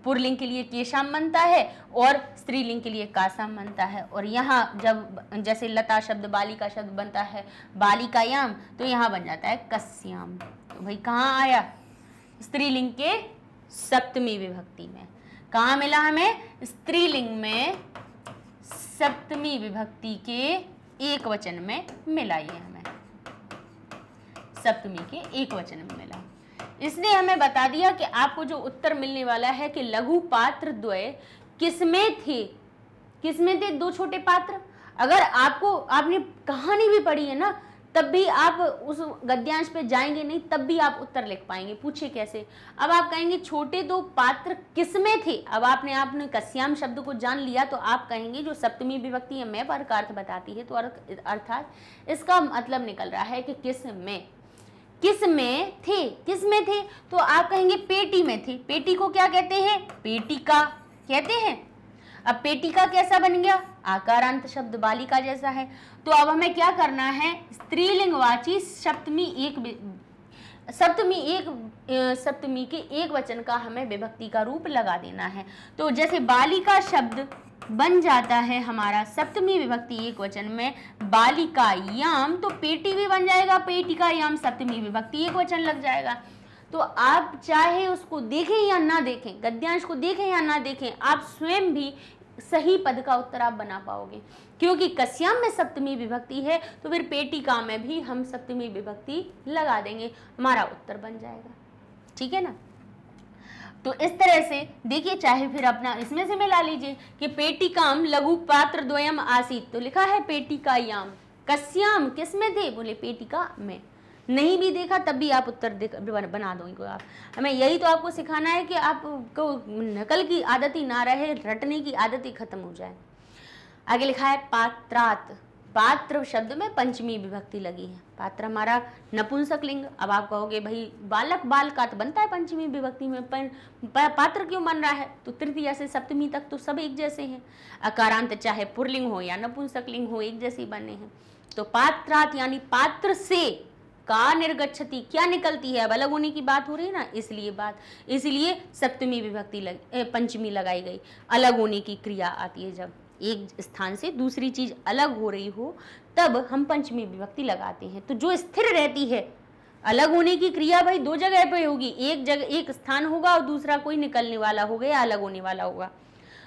पुरलिंग के लिए केशाम बनता है और स्त्रीलिंग के लिए कासाम बनता है और यहाँ जब जैसे लता शब्द बालिका शब्द बनता है बालिकायाम तो यहाँ बन जाता है कस्याम तो भाई कहाँ आया स्त्रीलिंग के सप्तमी विभक्ति में कहाँ मिला हमें स्त्रीलिंग में सप्तमी विभक्ति के एक वचन में मिला ये हमें सप्तमी के एक वचन में मिला इसने हमें बता दिया कि आपको जो उत्तर मिलने वाला है कि लघु पात्र द्वय किसमें थे किसमें थे दो छोटे पात्र अगर आपको आपने कहानी भी पढ़ी है ना तब भी आप उस गद्यांश पे जाएंगे नहीं तब भी आप उत्तर लिख पाएंगे पूछे कैसे अब आप कहेंगे छोटे दो पात्र किसमें थे अब आपने आपने कस्याम शब्द को जान लिया तो आप कहेंगे जो सप्तमी विभक्ति है मैं पर अर्थ बताती है तो अर्थात इसका मतलब निकल रहा है कि किस में किस में थे किस में थे तो आप कहेंगे पेटी में थे पेटी को क्या कहते हैं पेटिका कहते हैं अब पेटिका कैसा बन गया आकारांत शब्द बालिका जैसा है तो अब हमें क्या करना है स्त्रीलिंगवाची सप्तमी एक सप्तमी एक सप्तमी के एक वचन का हमें विभक्ति का रूप लगा देना है तो जैसे बालिका शब्द बन जाता है हमारा सप्तमी विभक्ति एक वचन में बालिका याम तो पेटी भी बन जाएगा पेटिका याम सप्तमी विभक्ति एक वचन लग जाएगा तो आप चाहे उसको देखें या ना देखें गद्यांश को देखें या ना देखें आप स्वयं भी सही पद का उत्तर आप बना पाओगे क्योंकि कश्याम में सप्तमी विभक्ति है तो फिर पेटिका में भी हम सप्तमी विभक्ति लगा देंगे हमारा उत्तर बन जाएगा ठीक है ना तो इस तरह से देखिए चाहे फिर अपना इसमें से मिला लीजिए कि पेटी काम लघु पात्र द्वयम आसित तो लिखा है याम कश्याम किस में थे बोले पेटिका में नहीं भी देखा तब भी आप उत्तर बना दो इनको आप हमें यही तो आपको सिखाना है कि आपको नकल की आदत ही ना रहे रटने की आदत ही खत्म हो जाए आगे लिखा है पात्रात पात्र शब्द में पंचमी विभक्ति लगी है पात्र हमारा नपुंसक लिंग अब आप कहोगे भाई बालक बाल का तो बनता है पंचमी विभक्ति में पर, पात्र क्यों बन रहा है तो तृतीय से सप्तमी तक तो सब एक जैसे हैं अकारांत चाहे पुरलिंग हो या नपुंसक लिंग हो एक जैसे बने हैं तो पात्रात यानी पात्र से का निर्गछति क्या निकलती है अब अलग होने की बात हो रही है ना इसलिए बात इसलिए सप्तमी विभक्ति लग पंचमी लगाई गई अलग होने की क्रिया आती है जब एक स्थान से दूसरी चीज़ अलग हो रही हो तब हम पंचमी विभक्ति लगाते हैं तो जो स्थिर रहती है अलग होने की क्रिया भाई दो जगह पे होगी एक जगह एक स्थान होगा और दूसरा कोई निकलने वाला होगा या अलग होने वाला होगा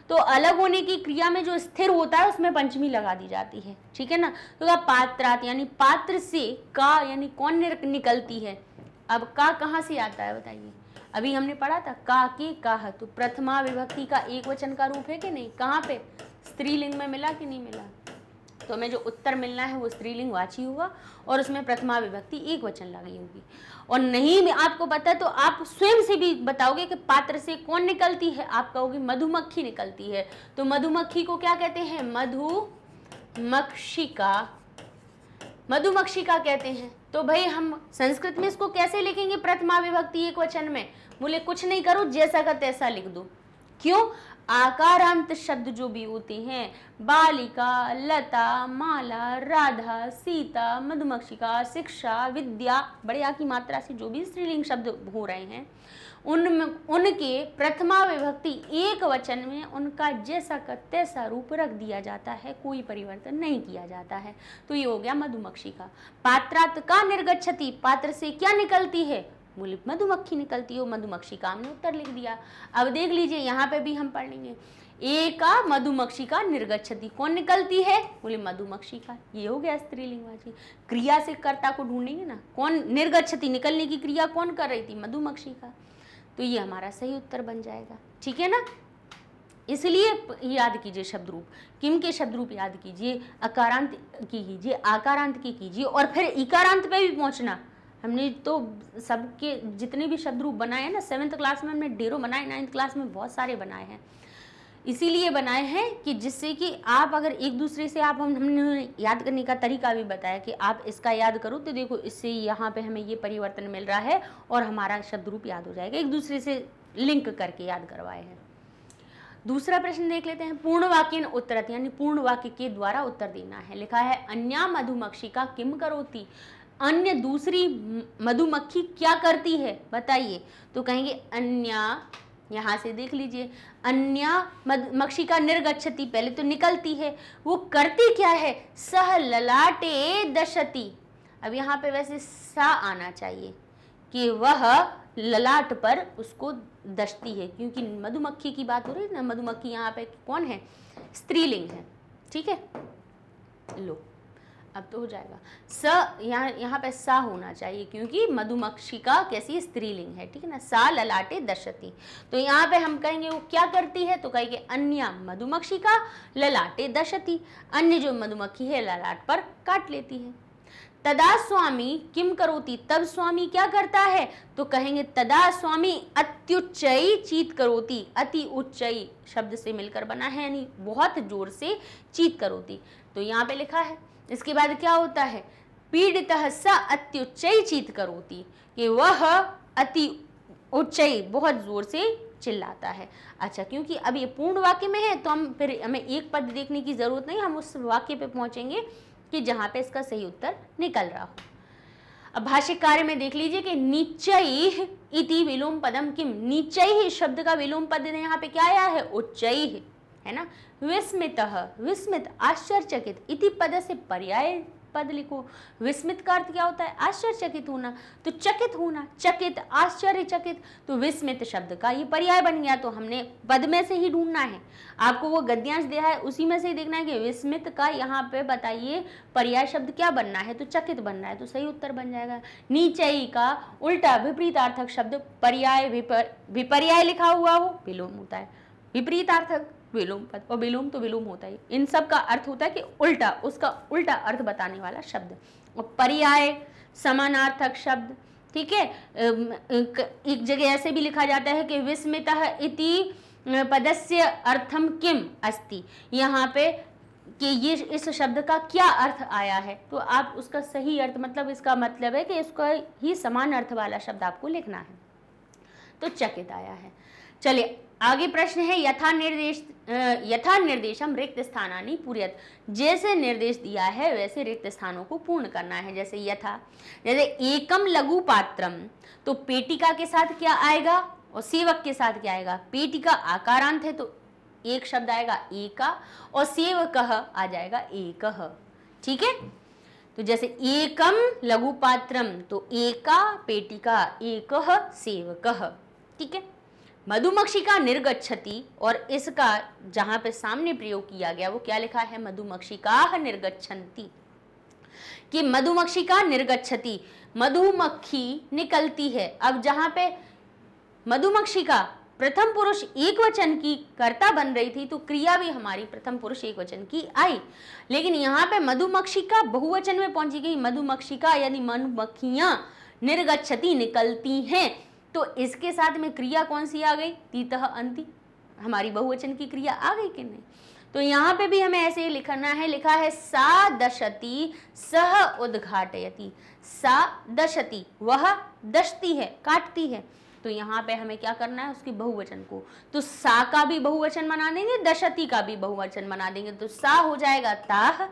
तो अलग होने की क्रिया में जो स्थिर होता है उसमें पंचमी लगा दी जाती है ठीक है ना तो पात्रात यानी पात्र से का यानी कौन निकलती है अब का कहाँ से आता है बताइए अभी हमने पढ़ा था का के काह तो प्रथमा विभक्ति का एक वचन का रूप है कि नहीं कहाँ पे स्त्रीलिंग में मिला कि नहीं मिला तो हमें जो उत्तर मिलना है वो स्त्रीलिंग वाची हुआ और उसमें प्रथमा विभक्ति एक वचन लगी होगी और नहीं भी आपको पता तो आप स्वयं से भी बताओगे कि पात्र से कौन निकलती है आप कहोगे मधुमक्खी निकलती है तो मधुमक्खी को क्या कहते हैं मधु मक्षिका मधुमक्षिका कहते हैं तो भाई हम संस्कृत में इसको कैसे लिखेंगे प्रथमा विभक्ति एक वचन में बोले कुछ नहीं करो जैसा का तैसा लिख दो क्यों आकारांत शब्द जो भी होते हैं बालिका लता माला राधा सीता मधुमक्षिका शिक्षा विद्या बड़े आ की मात्रा से जो भी स्त्रीलिंग शब्द हो रहे हैं उन उनके प्रथमा विभक्ति एक वचन में उनका जैसा का तैसा रूप रख दिया जाता है कोई परिवर्तन नहीं किया जाता है तो ये हो गया मधुमक्षी का पात्रात का निर्गछती पात्र से क्या निकलती है बोले मधुमक्खी निकलती हो मधुमक्खी का हमने उत्तर लिख दिया अब देख लीजिए यहाँ पे भी हम पढ़ लेंगे ए का मधुमक्षी का निर्गछती कौन निकलती है बोले मधुमक्षी का ये हो गया स्त्रीलिंगवाची क्रिया से कर्ता को ढूंढेंगे ना कौन निर्गछती निकलने की क्रिया कौन कर रही थी मधुमक्षी का तो ये हमारा सही उत्तर बन जाएगा ठीक है ना इसलिए याद कीजिए शब्द रूप किम के शब्द रूप याद कीजिए अकारांत की कीजिए आकारांत की कीजिए और फिर इकारांत पे भी पहुंचना हमने तो सबके जितने भी शत्रु बनाए हैं ना सेवन्थ क्लास में हमने डेरो बनाए नाइन्थ क्लास में बहुत सारे बनाए हैं इसीलिए बनाए हैं कि जिससे कि आप अगर एक दूसरे से आप हम हमने याद करने का तरीका भी बताया कि आप इसका याद करो तो देखो इससे यहाँ पे हमें ये परिवर्तन मिल रहा है और हमारा शब्द रूप याद हो जाएगा एक दूसरे से लिंक करके याद करवाए हैं दूसरा प्रश्न देख लेते हैं पूर्ण वाक्य उत्तर यानी पूर्ण वाक्य के द्वारा उत्तर देना है लिखा है अन्या मधुमक्षिका किम करोती अन्य दूसरी मधुमक्खी क्या करती है बताइए तो कहेंगे अन्य यहाँ से देख लीजिए अन्य मधुमक्षी का निर्गच्छति पहले तो निकलती है वो करती क्या है सह ललाटे दशती अब यहाँ पे वैसे सा आना चाहिए कि वह ललाट पर उसको दशती है क्योंकि मधुमक्खी की बात हो रही है ना मधुमक्खी यहाँ पे कौन है स्त्रीलिंग है ठीक है लो अब तो हो जाएगा स यहाँ यहाँ पे सा होना चाहिए क्योंकि मधुमक्षी का कैसी स्त्रीलिंग है ठीक है ना सा ललाटे दशती तो यहाँ पे हम कहेंगे वो क्या करती है तो कहेंगे अन्य मधुमक्षी का ललाटे दशती अन्य जो मधुमक्खी है ललाट पर काट लेती है तदा स्वामी किम करोती तब स्वामी क्या करता है तो कहेंगे तदा स्वामी अत्युच्चई चीत करोती अति उच्चई शब्द से मिलकर बना है यानी बहुत जोर से चीत करोती तो यहाँ पे लिखा है इसके बाद क्या होता है पीड़ित स अत्युच्च चीत करोती कि वह अति उच्च बहुत जोर से चिल्लाता है अच्छा क्योंकि अब ये पूर्ण वाक्य में है तो हम फिर हमें एक पद देखने की ज़रूरत नहीं हम उस वाक्य पे पहुंचेंगे कि जहाँ पे इसका सही उत्तर निकल रहा हो अब भाषिक कार्य में देख लीजिए कि नीचई इति विलोम पदम किम नीचई शब्द का विलोम पद यहाँ पे क्या आया है उच्च है ना विस्मित विस्मित आश्चर्यचकित इति पद से पर्याय पद लिखो विस्मित का अर्थ क्या होता है आश्चर्यचकित होना तो चकित होना चकित आश्चर्यचकित तो विस्मित शब्द का ये पर्याय बन गया तो हमने पद में से ही ढूंढना है आपको वो गद्यांश दिया है उसी में से ही देखना है कि विस्मित का यहाँ पे बताइए पर्याय शब्द क्या बनना है तो चकित बनना है तो सही उत्तर बन जाएगा नीचई का उल्टा विपरीतार्थक शब्द पर्याय विपर्याय लिखा हुआ हो विलोम होता है विपरीतार्थक विलोम पद और विलोम तो विलोम होता ही इन सब का अर्थ होता है कि उल्टा उसका उल्टा अर्थ बताने वाला शब्द और पर्याय समानार्थक शब्द ठीक है एक जगह ऐसे भी लिखा जाता है कि विस्मित इति पदस्य अर्थम किम अस्ति यहाँ पे कि ये इस शब्द का क्या अर्थ आया है तो आप उसका सही अर्थ मतलब इसका मतलब है कि इसका ही समान अर्थ वाला शब्द आपको लिखना है तो चकित आया है चलिए आगे प्रश्न है यथा निर्देश यथा निर्देशम रिक्त स्थानानी पूरी जैसे निर्देश दिया है वैसे रिक्त स्थानों को पूर्ण करना है जैसे यथा जैसे एकम लघु पात्रम तो पेटिका के साथ क्या आएगा और सेवक के साथ क्या आएगा पेटिका आकारांत है तो एक शब्द आएगा एका और सेवक आ जाएगा एक ठीक है तो जैसे एकम लघु पात्रम तो एका पेटिका एक सेवक ठीक है मधुमक्षी का निर्गच्छति और इसका जहां पे सामने प्रयोग किया गया वो क्या लिखा है मधुमक्षी का निर्गच्छन्ति कि मधुमक्षी का निर्गच्छति मधुमक्खी निकलती है अब जहां पे मधुमक्षी का प्रथम पुरुष एक वचन की कर्ता बन रही थी तो क्रिया भी हमारी प्रथम पुरुष एक वचन की आई लेकिन यहाँ पे मधुमक्षी का बहुवचन में पहुंची गई मधुमक्षी का यानी मधुमक्खियां निर्गच्छति निकलती हैं तो इसके साथ में क्रिया कौन सी आ गई तीतः अंति हमारी बहुवचन की क्रिया आ गई कि नहीं तो यहाँ पे भी हमें ऐसे ही लिखना है लिखा है सा दशती सह उद्घाटयती सा दशती वह दशती है काटती है तो यहाँ पे हमें क्या करना है उसकी बहुवचन को तो सा का भी बहुवचन बना देंगे दशती का भी बहुवचन बना देंगे तो सा हो जाएगा ताह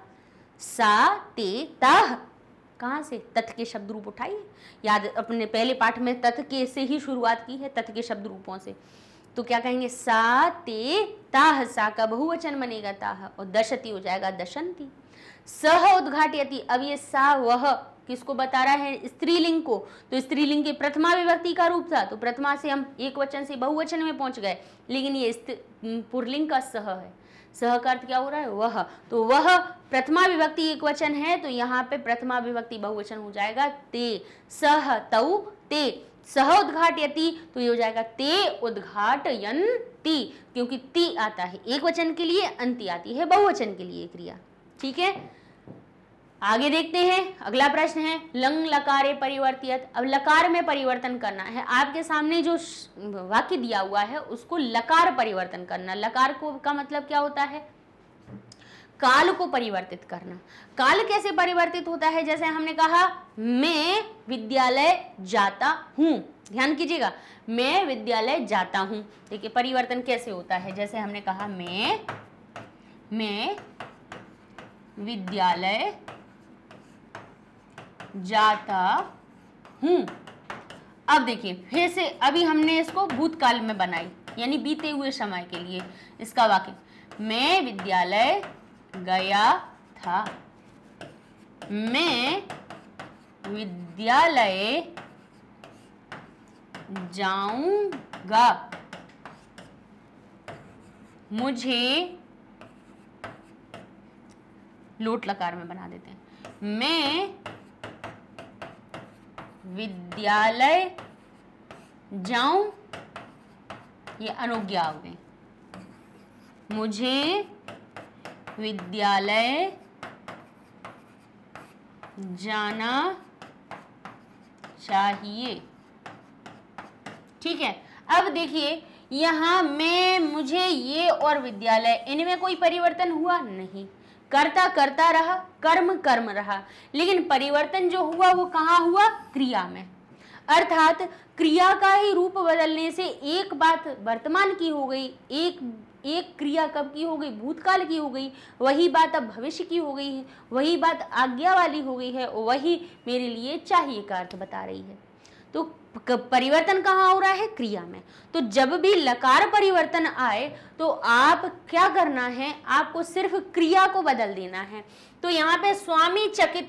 सा ते ताह कहाँ से तथ के शब्द रूप उठाइए याद अपने पहले पाठ में तथ के से ही शुरुआत की है तथ के शब्द रूपों से तो क्या कहेंगे सा ते ताह सा का बहुवचन बनेगा ताह और दशति हो जाएगा दशंती सह उद्घाटयती अब ये सा वह किसको बता रहा है स्त्रीलिंग को तो स्त्रीलिंग के प्रथमा विभक्ति का रूप था तो प्रथमा से हम एक वचन से बहुवचन में पहुंच गए लेकिन ये पुरलिंग का सह है सह का अर्थ क्या हो रहा है वह तो वह प्रथमा विभक्ति एक वचन है तो यहाँ पे प्रथमा विभक्ति बहुवचन हो जाएगा ते सह तऊ ते सह उद्घाट यति तो ये हो जाएगा ते उद्घाट यंती क्योंकि ती आता है एक वचन के लिए अंति आती है बहुवचन के लिए क्रिया ठीक है आगे देखते हैं अगला प्रश्न है लंग लकारे परिवर्तित अब लकार में परिवर्तन करना है आपके सामने जो वाक्य दिया हुआ है उसको लकार परिवर्तन करना लकार को का मतलब क्या होता है काल को परिवर्तित करना काल कैसे परिवर्तित होता है जैसे हमने कहा मैं विद्यालय जाता हूं ध्यान कीजिएगा मैं विद्यालय जाता हूं देखिए परिवर्तन कैसे होता है जैसे हमने कहा मैं मैं विद्यालय जाता हूँ अब देखिए फिर से अभी हमने इसको भूतकाल में बनाई यानी बीते हुए समय के लिए इसका वाक्य मैं विद्यालय गया था मैं विद्यालय जाऊंगा मुझे लोट लकार में बना देते हैं मैं विद्यालय जाऊं ये अनुज्ञा हो गई मुझे विद्यालय जाना चाहिए ठीक है अब देखिए यहां मैं मुझे ये और विद्यालय इनमें कोई परिवर्तन हुआ नहीं करता करता रहा कर्म कर्म रहा लेकिन परिवर्तन जो हुआ वो कहाँ हुआ क्रिया में अर्थात क्रिया का ही रूप बदलने से एक बात वर्तमान की हो गई एक एक क्रिया कब की हो गई भूतकाल की हो गई वही बात अब भविष्य की हो गई है वही बात आज्ञा वाली हो गई है वही मेरे लिए चाहिए का अर्थ बता रही है तो परिवर्तन कहाँ हो रहा है क्रिया में तो जब भी लकार परिवर्तन आए तो आप क्या करना है आपको सिर्फ क्रिया को बदल देना है तो यहाँ पे स्वामी चकित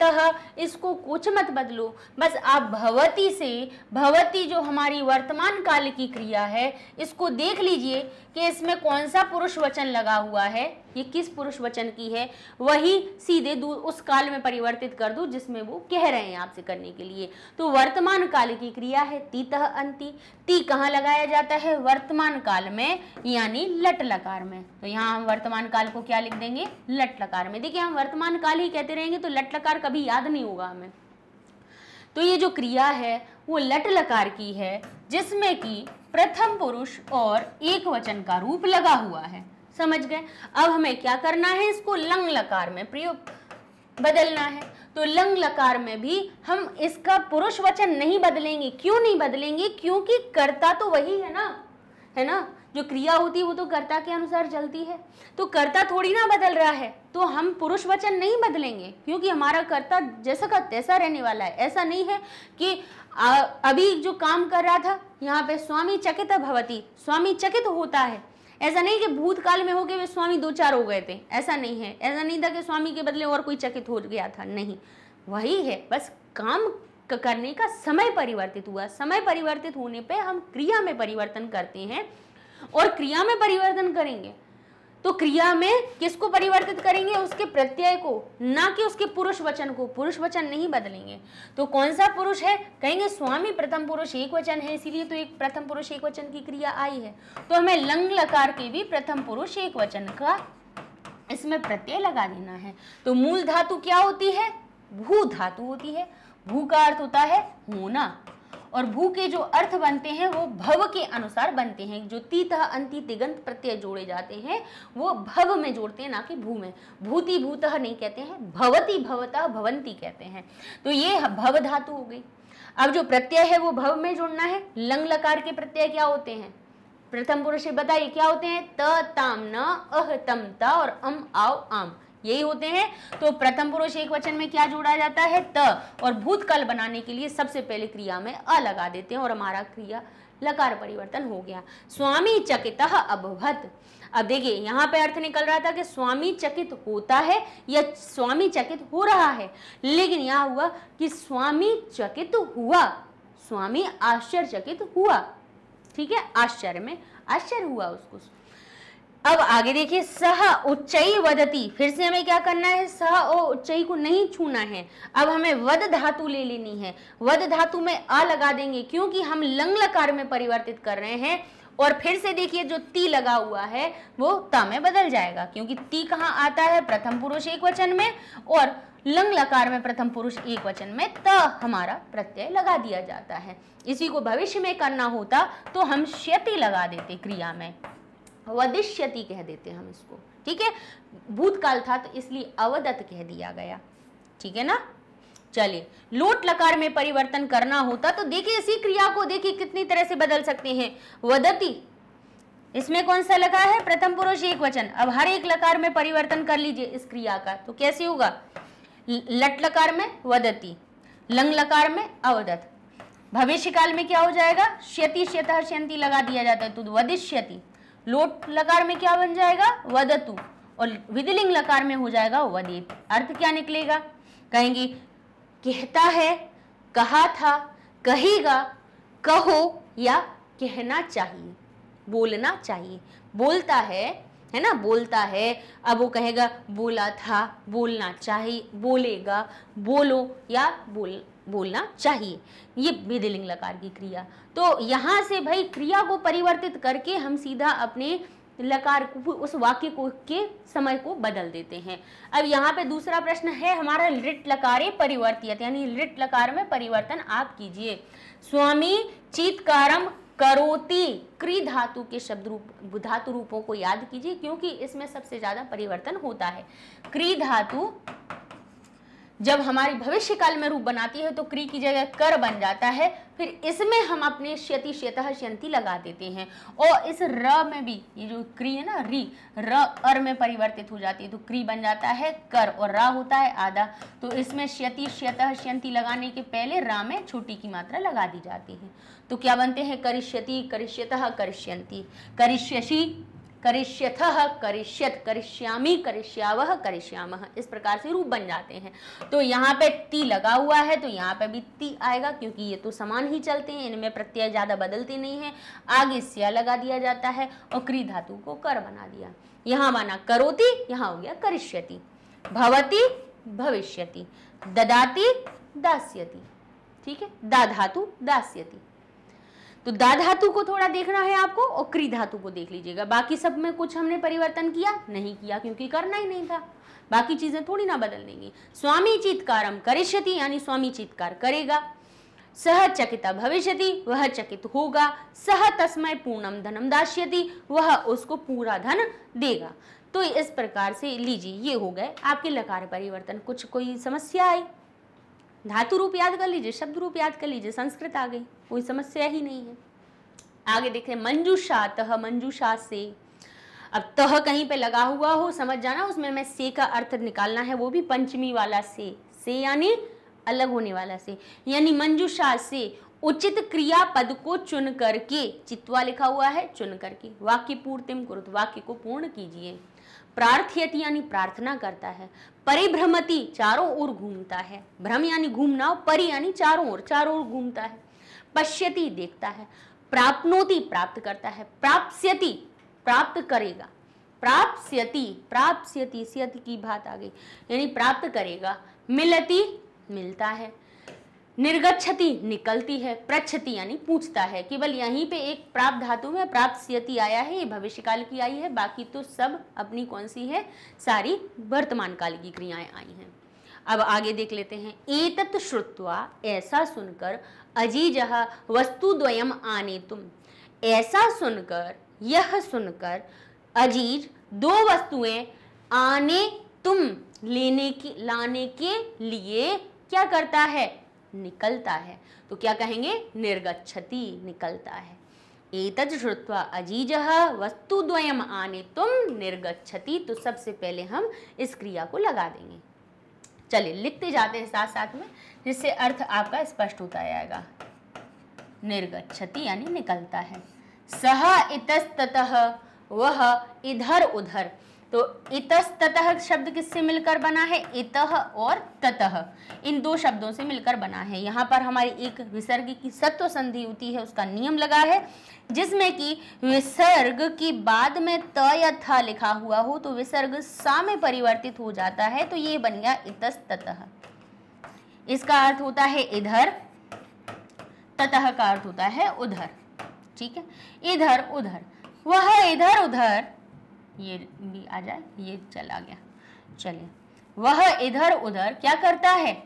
इसको कुछ मत बदलो बस आप भवती से भवती जो हमारी वर्तमान काल की क्रिया है इसको देख लीजिए कि इसमें कौन सा पुरुष वचन लगा हुआ है ये किस पुरुष वचन की है वही सीधे उस काल में परिवर्तित कर दो जिसमें वो कह रहे हैं आपसे करने के लिए तो वर्तमान काल की क्रिया है है तीतः अंति ती कहाँ लगाया जाता है वर्तमान काल में यानी लट लकार में तो यहाँ हम वर्तमान काल को क्या लिख देंगे लट लकार में देखिए हम वर्तमान काल ही कहते रहेंगे तो लट लकार कभी याद नहीं होगा हमें तो ये जो क्रिया है वो लट लकार की है जिसमें कि प्रथम पुरुष और एक वचन का रूप लगा हुआ है समझ गए अब हमें क्या करना है इसको लंग लकार में प्रयोग बदलना है तो लंग लकार में भी हम इसका पुरुष वचन नहीं बदलेंगे क्यों नहीं बदलेंगे क्योंकि कर्ता तो वही है ना है ना जो क्रिया होती है वो तो कर्ता के अनुसार चलती है तो कर्ता थोड़ी ना बदल रहा है तो हम पुरुष वचन नहीं बदलेंगे क्योंकि हमारा कर्ता जैसा का तैसा रहने वाला है ऐसा नहीं है कि आ, अभी जो काम कर रहा था यहाँ पे स्वामी चकित भवती स्वामी चकित होता है ऐसा नहीं कि भूतकाल में हो गए वे स्वामी दो चार हो गए थे ऐसा नहीं है ऐसा नहीं था कि स्वामी के बदले और कोई चकित हो गया था नहीं वही है बस काम करने का समय परिवर्तित हुआ समय परिवर्तित होने पे हम क्रिया में परिवर्तन करते हैं और क्रिया में परिवर्तन करेंगे तो क्रिया में किसको परिवर्तित करेंगे उसके प्रत्यय को ना कि उसके पुरुष वचन को पुरुष वचन नहीं बदलेंगे तो कौन सा पुरुष है कहेंगे स्वामी प्रथम पुरुष एक वचन है इसीलिए तो एक प्रथम पुरुष एक वचन की क्रिया आई है तो हमें लंग लकार के भी प्रथम पुरुष एक वचन का इसमें प्रत्यय लगा देना है तो मूल धातु क्या होती है भू धातु होती है भू का अर्थ होता है होना और भू के जो अर्थ बनते हैं वो भव के अनुसार बनते हैं जो तीतः अंति तिगंत प्रत्यय जोड़े जाते हैं वो भव में जोड़ते हैं ना कि भू में भूति भूत नहीं कहते हैं भवती भवतः भवंती कहते हैं तो ये भव धातु हो गई अब जो प्रत्यय है वो भव में जोड़ना है लंग लकार के प्रत्यय क्या होते हैं प्रथम पुरुष बताइए क्या होते हैं त ताम न अह तम ता और अम आव आम यही होते हैं तो प्रथम पुरुष एक वचन में क्या जोड़ा जाता है त और भूतकाल बनाने के लिए सबसे पहले क्रिया में अ लगा देते हैं और हमारा क्रिया लकार परिवर्तन हो गया स्वामी चकित अभवत अब देखिए यहाँ पे अर्थ निकल रहा था कि स्वामी चकित होता है या स्वामी चकित हो रहा है लेकिन यहाँ हुआ कि स्वामी चकित हुआ स्वामी आश्चर्यचकित हुआ ठीक है आश्चर्य में आश्चर्य हुआ उसको अब आगे देखिए सह उच्चई वदती फिर से हमें क्या करना है सह और उच्चई को नहीं छूना है अब हमें वद धातु ले लेनी है वद धातु में अ लगा देंगे क्योंकि हम लंग लकार में परिवर्तित कर रहे हैं और फिर से देखिए जो ती लगा हुआ है वो त में बदल जाएगा क्योंकि ती कहाँ आता है प्रथम पुरुष एक वचन में और लंग लकार में प्रथम पुरुष एक वचन में त हमारा प्रत्यय लगा दिया जाता है इसी को भविष्य में करना होता तो हम क्षति लगा देते क्रिया में वदिष्यति कह देते हैं हम इसको ठीक है भूतकाल था तो इसलिए अवदत कह दिया गया ठीक है ना चलिए लोट लकार में परिवर्तन करना होता तो देखिए इसी क्रिया को देखिए कितनी तरह से बदल सकते हैं वदति इसमें कौन सा लकार है प्रथम पुरुष एक वचन अब हर एक लकार में परिवर्तन कर लीजिए इस क्रिया का तो कैसे होगा लट लकार में वदती लंग लकार में अवदत भविष्य काल में क्या हो जाएगा श्यति श्यतः श्यंती लगा दिया जाता है तो वदिष्यति लोट लकार में क्या बन जाएगा वदतु और विधिलिंग लकार में हो जाएगा वदित अर्थ क्या निकलेगा कहेंगे कहता है कहा था कहेगा कहो या कहना चाहिए बोलना चाहिए बोलता है है ना बोलता है अब वो कहेगा बोला था बोलना चाहिए बोलेगा बोलो या बोल बोलना चाहिए ये विधिलिंग लकार की क्रिया तो यहाँ से भाई क्रिया को परिवर्तित करके हम सीधा अपने लकार उस वाक्य को के समय को बदल देते हैं अब यहाँ पे दूसरा प्रश्न है हमारा लिट लकारे परिवर्तित यानी लिट लकार में परिवर्तन आप कीजिए स्वामी चीतकारम करोति क्री धातु के शब्द रूप धातु रूपों को याद कीजिए क्योंकि इसमें सबसे ज़्यादा परिवर्तन होता है क्री धातु जब हमारी भविष्य काल में रूप बनाती है तो क्री की जगह कर बन जाता है फिर इसमें हम अपने श्यति श्यत श्यंती लगा देते हैं और इस र में भी ये जो क्री है ना री र अर में परिवर्तित हो जाती है तो क्री बन जाता है कर और रा होता है आधा तो इसमें श्यति श्यत श्यंती लगाने के पहले रा में छोटी की मात्रा लगा दी जाती है तो क्या बनते हैं करिष्यति करिष्यतः करिष्यंती करिष्यशी करिष्यथ करिष्यत करिष्यामी करिष्याव करिष्याम इस प्रकार से रूप बन जाते हैं तो यहाँ पे ती लगा हुआ है तो यहाँ पे भी ती आएगा क्योंकि ये तो समान ही चलते हैं इनमें प्रत्यय ज़्यादा बदलते नहीं है आगे स्या लगा दिया जाता है और क्री धातु को कर बना दिया यहाँ माना करोती यहाँ हो गया करिष्यति भवती भविष्यति ददाती दास्यति ठीक है दा धातु दास्यति तो दा धातु को थोड़ा देखना है आपको और क्री धातु को देख लीजिएगा बाकी सब में कुछ हमने परिवर्तन किया नहीं किया क्योंकि करना ही नहीं था बाकी चीज़ें थोड़ी ना बदल देंगी स्वामी चित्कार करिष्यति यानी स्वामी चित्कार करेगा सह चकिता भविष्यति वह चकित होगा सह तस्मय पूर्णम धनम दास्यति वह उसको पूरा धन देगा तो इस प्रकार से लीजिए ये हो गए आपके लकार परिवर्तन कुछ कोई समस्या आई धातु रूप याद कर लीजिए शब्द रूप याद कर लीजिए संस्कृत आ गई कोई समस्या ही नहीं है आगे देखें मंजूषा तह मंजूषा से अब तह कहीं पे लगा हुआ हो समझ जाना उसमें मैं से का अर्थ निकालना है वो भी पंचमी वाला से से यानी अलग होने वाला से यानी मंजूषा से उचित क्रिया पद को चुन करके चित्वा लिखा हुआ है चुन करके वाक्य पूर्तिम कुरुत वाक्य को पूर्ण कीजिए प्रार्थियत यानी प्रार्थना करता है परिभ्रमति चारों ओर घूमता है भ्रम यानी घूमना परि यानी चारों ओर चारों ओर घूमता है पश्यति देखता है प्राप्नोति प्राप्त करता है प्राप्स्यति प्राप्त करेगा प्राप्स्यति प्राप्स्यति स्यति की बात आ गई यानी प्राप्त करेगा मिलती मिलता है निर्गच्छति निकलती है प्रच्छति यानी पूछता है केवल यहीं पे एक प्राप्त धातु में प्राप्त सियति आया है ये भविष्य काल की आई है बाकी तो सब अपनी कौन सी है सारी वर्तमान काल की क्रियाएं आई हैं अब आगे देख लेते हैं एतत् श्रुत्वा ऐसा सुनकर अजीज वस्तुद्वयम आने तुम ऐसा सुनकर यह सुनकर अजीज दो वस्तुएं आने तुम लेने की लाने के लिए क्या करता है निकलता है तो क्या कहेंगे निर्गछति निकलता है एतज श्रुत्वा अजीज वस्तु द्वयम आने तुम निर्गछति तो सबसे पहले हम इस क्रिया को लगा देंगे चलिए लिखते जाते हैं साथ साथ में जिससे अर्थ आपका स्पष्ट होता जाएगा निर्गछति यानी निकलता है सह इतस्तः वह इधर उधर तो ततः शब्द किससे मिलकर बना है इतः और ततः इन दो शब्दों से मिलकर बना है यहाँ पर हमारी एक विसर्ग की सत्व संधि होती है उसका नियम लगा है जिसमें कि विसर्ग की बाद में त या थ लिखा हुआ हो तो विसर्ग सा में परिवर्तित हो जाता है तो ये बन गया ततः इसका अर्थ होता है इधर ततः का अर्थ होता है उधर ठीक है इधर उधर वह इधर उधर ये भी आ जाए ये चला गया चलिए वह इधर उधर क्या करता है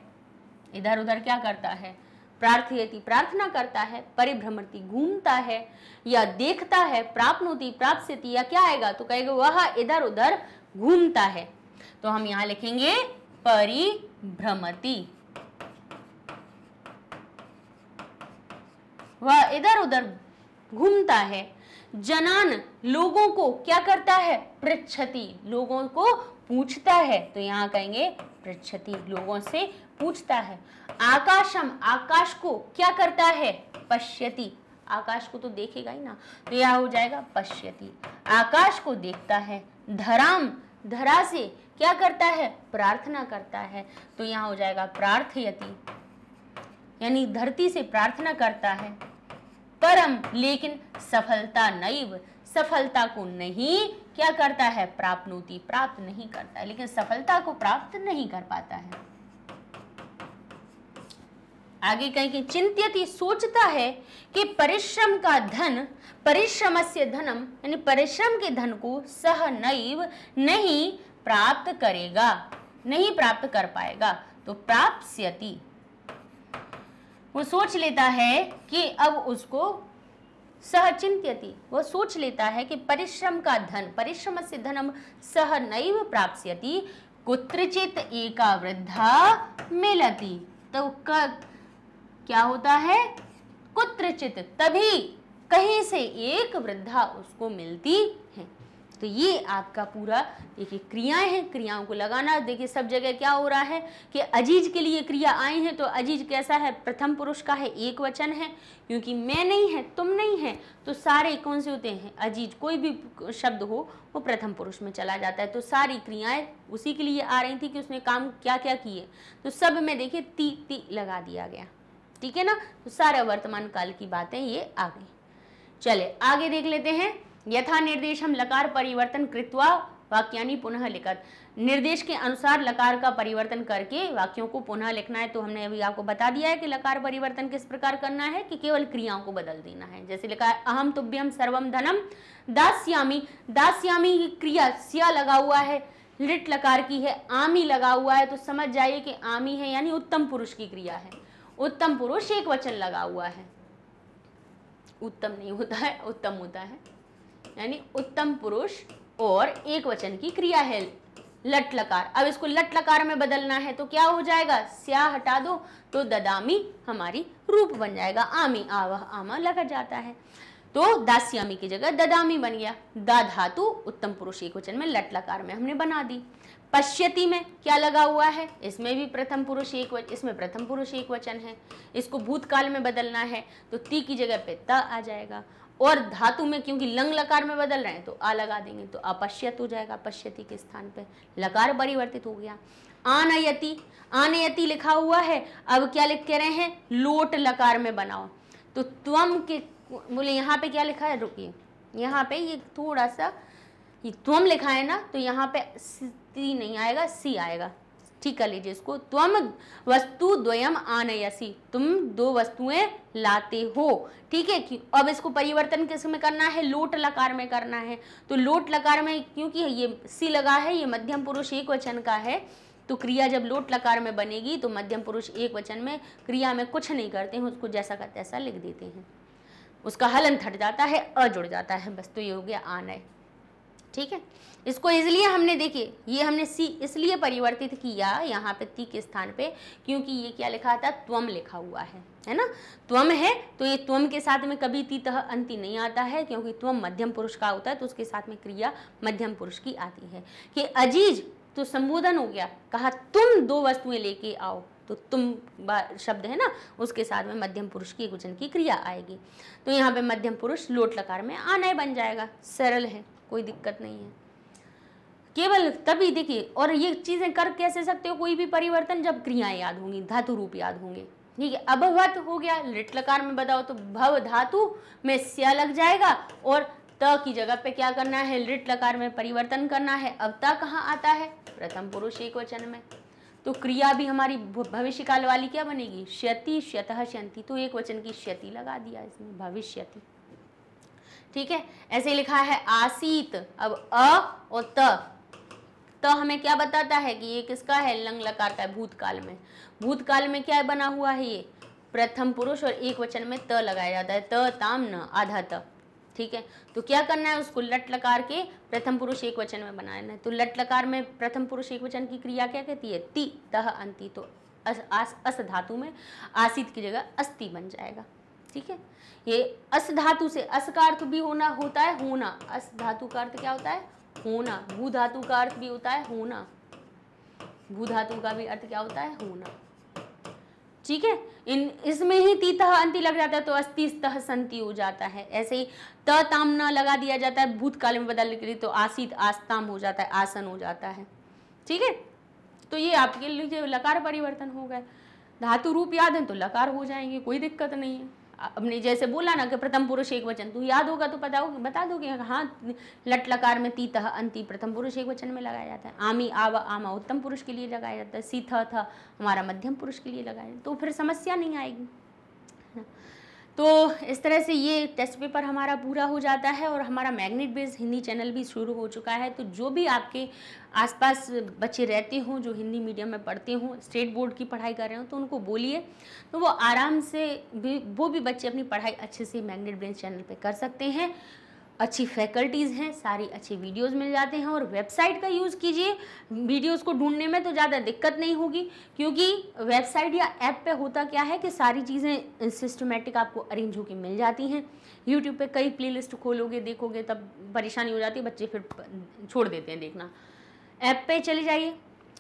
इधर उधर क्या करता है प्रार्थयती प्रार्थना करता है परिभ्रमती घूमता है या देखता है प्राप्त प्राप्त या क्या आएगा तो कहेगा वह इधर उधर घूमता है तो हम यहां लिखेंगे परिभ्रमति वह इधर उधर घूमता है जनान लोगों को क्या करता है पृछति लोगों को पूछता है तो यहाँ कहेंगे पृछति लोगों से पूछता है आकाशम आकाश को क्या करता है पश्यति आकाश को तो देखेगा ही ना तो यह हो जाएगा पश्यति आकाश को देखता है धराम धरा से क्या करता है प्रार्थना करता है तो यहाँ हो जाएगा प्रार्थयति यानी धरती से प्रार्थना करता है परम लेकिन सफलता नैव सफलता को नहीं क्या करता है प्राप्नोति प्राप्त नहीं करता है लेकिन सफलता को प्राप्त नहीं कर पाता है आगे कहें कि चिंत्यति सोचता है कि परिश्रम का धन परिश्रम से धनम यानी परिश्रम के धन को सह नैव नहीं प्राप्त करेगा नहीं प्राप्त कर पाएगा तो प्राप्त वो सोच लेता है कि अब उसको सहचिंत्यति वह सोच लेता है कि परिश्रम का धन परिश्रम से धनम सह नैव प्राप्स्यति कुत्रचित एका वृद्धा मिलती तो क्या होता है कुत्रचित तभी कहीं से एक वृद्धा उसको मिलती तो ये आपका पूरा देखिए क्रियाएं हैं क्रियाओं को लगाना देखिए सब जगह क्या हो रहा है कि अजीज के लिए क्रिया आए हैं तो अजीज कैसा है प्रथम पुरुष का है एक वचन है क्योंकि मैं नहीं है तुम नहीं है तो सारे कौन से होते हैं अजीज कोई भी शब्द हो वो प्रथम पुरुष में चला जाता है तो सारी क्रियाएं उसी के लिए आ रही थी कि उसने काम क्या क्या किए तो सब में देखिए ती ती लगा दिया गया ठीक है ना तो सारा वर्तमान काल की बातें ये आ गई चले आगे देख लेते हैं यथा निर्देश हम लकार परिवर्तन कृत्वा वाक्यानि पुनः लिखत निर्देश के अनुसार लकार का परिवर्तन करके वाक्यों को पुनः लिखना है तो हमने अभी आपको बता दिया है कि लकार परिवर्तन किस प्रकार करना है कि केवल क्रियाओं को बदल देना है जैसे लिखा है अहम तुभ्यम सर्वम धनम दास्यामी दास्यामी क्रिया सिया लगा हुआ है लिट लकार की है आमी लगा हुआ है तो समझ जाइए कि आमी है यानी उत्तम पुरुष की क्रिया है उत्तम पुरुष एक वचन लगा हुआ है उत्तम नहीं होता है उत्तम होता है यानी उत्तम पुरुष और एक वचन की क्रिया है लट लकार अब इसको लट लकार में बदलना है तो क्या हो जाएगा स्या हटा दो तो ददामी हमारी रूप बन जाएगा आमी आवह आमा लग जाता है तो दास्यामी की जगह ददामी बन गया दा धातु उत्तम पुरुष एक वचन में लट लकार में हमने बना दी पश्यति में क्या लगा हुआ है इसमें भी प्रथम पुरुष एक वचन इसमें प्रथम पुरुष एक वचन है इसको भूतकाल में बदलना है तो ती की जगह पे त आ जाएगा और धातु में क्योंकि लंग लकार में बदल रहे हैं तो आ लगा देंगे तो अपश्यत हो जाएगा अपश्यति के स्थान पे लकार परिवर्तित हो गया आनयति आनयति लिखा हुआ है अब क्या लिख के रहे हैं लोट लकार में बनाओ तो त्वम के बोले यहाँ पे क्या लिखा है रुकिए यहाँ पे ये थोड़ा सा ये त्वम लिखा है ना तो यहाँ पे सी नहीं आएगा सी आएगा ठीक कर लीजिए इसको त्वम वस्तु द्वयम आनयसी तुम दो वस्तुएं लाते हो ठीक है अब इसको परिवर्तन किस में करना है लोट लकार में करना है तो लोट लकार में क्योंकि ये सी लगा है ये मध्यम पुरुष एक वचन का है तो क्रिया जब लोट लकार में बनेगी तो मध्यम पुरुष एक वचन में क्रिया में कुछ नहीं करते हैं उसको जैसा का तैसा लिख देते हैं उसका हलन थट जाता है अ जुड़ जाता है बस तो ये हो गया आनय ठीक है इसको इसलिए हमने देखिए ये हमने सी इसलिए परिवर्तित किया यहाँ पे ती के स्थान पे क्योंकि ये क्या लिखा था त्वम लिखा हुआ है है ना त्वम है तो ये त्वम के साथ में कभी ती तह अंति नहीं आता है क्योंकि त्वम मध्यम पुरुष का होता है तो उसके साथ में क्रिया मध्यम पुरुष की आती है कि अजीज तो संबोधन हो गया कहा तुम दो वस्तुएं लेके आओ तो तुम शब्द है ना उसके साथ में मध्यम पुरुष की गुजन की क्रिया आएगी तो यहाँ पे मध्यम पुरुष लोट लकार में आना बन जाएगा सरल है कोई दिक्कत नहीं है केवल तभी देखिए और ये चीज़ें कर कैसे सकते हो कोई भी परिवर्तन जब क्रियाएं याद होंगी धातु रूप याद होंगे ठीक है अभवत हो गया लिटलकार में बताओ तो भव धातु में स्या लग जाएगा और त की जगह पे क्या करना है लिटलकार में परिवर्तन करना है अब त कहाँ आता है प्रथम पुरुष एक वचन में तो क्रिया भी हमारी भविष्य काल वाली क्या बनेगी क्षति श्यतः श्यंति तो एक वचन की क्षति लगा दिया इसमें भविष्यति ठीक है ऐसे लिखा है आसीत अब अ और त तो हमें क्या बताता है कि ये किसका है लंग लकार का है भूतकाल में भूतकाल में क्या बना हुआ है ये प्रथम पुरुष और एक वचन में त लगाया जाता है त ताम न आधा त ठीक है तो क्या करना है उसको लट लकार के प्रथम पुरुष एक वचन में बनाना है तो लट लकार में प्रथम पुरुष एक वचन की क्रिया क्या कहती है ती तह अंति तो अस अस, अस धातु में आसित की जगह अस्थि बन जाएगा ठीक है ये अस धातु से अस का अर्थ भी होना होता है होना अस धातु का अर्थ क्या होता है होना भू धातु का अर्थ भी होता है होना भू धातु का भी अर्थ क्या होता है होना ठीक है इन इसमें ही तीतः अंति लग जाता है तो अस्तिस्तः संति हो जाता है ऐसे ही त तामना लगा दिया जाता है भूतकाल में बदलने के लिए तो आसित आस्ताम हो जाता है आसन हो जाता है ठीक है तो ये आपके लिए लकार परिवर्तन हो गए धातु रूप याद है तो लकार हो जाएंगे कोई दिक्कत नहीं है अपने जैसे बोला ना कि प्रथम पुरुष एक वचन तू याद होगा तो पता होगा बता दोगे हाँ लट लकार में तीतः अंति प्रथम पुरुष एक वचन में लगाया जाता है आमी आव आमा उत्तम पुरुष के लिए लगाया जाता है सीथ थ हमारा मध्यम पुरुष के लिए लगाया जाता तो फिर समस्या नहीं आएगी तो इस तरह से ये टेस्ट पेपर हमारा पूरा हो जाता है और हमारा मैग्नेट बेस्ड हिंदी चैनल भी शुरू हो चुका है तो जो भी आपके आसपास बच्चे रहते हों जो हिंदी मीडियम में पढ़ते हों स्टेट बोर्ड की पढ़ाई कर रहे हों तो उनको बोलिए तो वो आराम से भी वो भी बच्चे अपनी पढ़ाई अच्छे से मैग्नेट ब्रेन चैनल पर कर सकते हैं अच्छी फैकल्टीज़ हैं सारी अच्छी वीडियोस मिल जाते हैं और वेबसाइट का यूज़ कीजिए वीडियोस को ढूंढने में तो ज़्यादा दिक्कत नहीं होगी क्योंकि वेबसाइट या ऐप पे होता क्या है कि सारी चीज़ें सिस्टमेटिक आपको अरेंज होकर मिल जाती हैं यूट्यूब पे कई प्लेलिस्ट खोलोगे देखोगे तब परेशानी हो जाती है बच्चे फिर छोड़ देते हैं देखना ऐप पे चले जाइए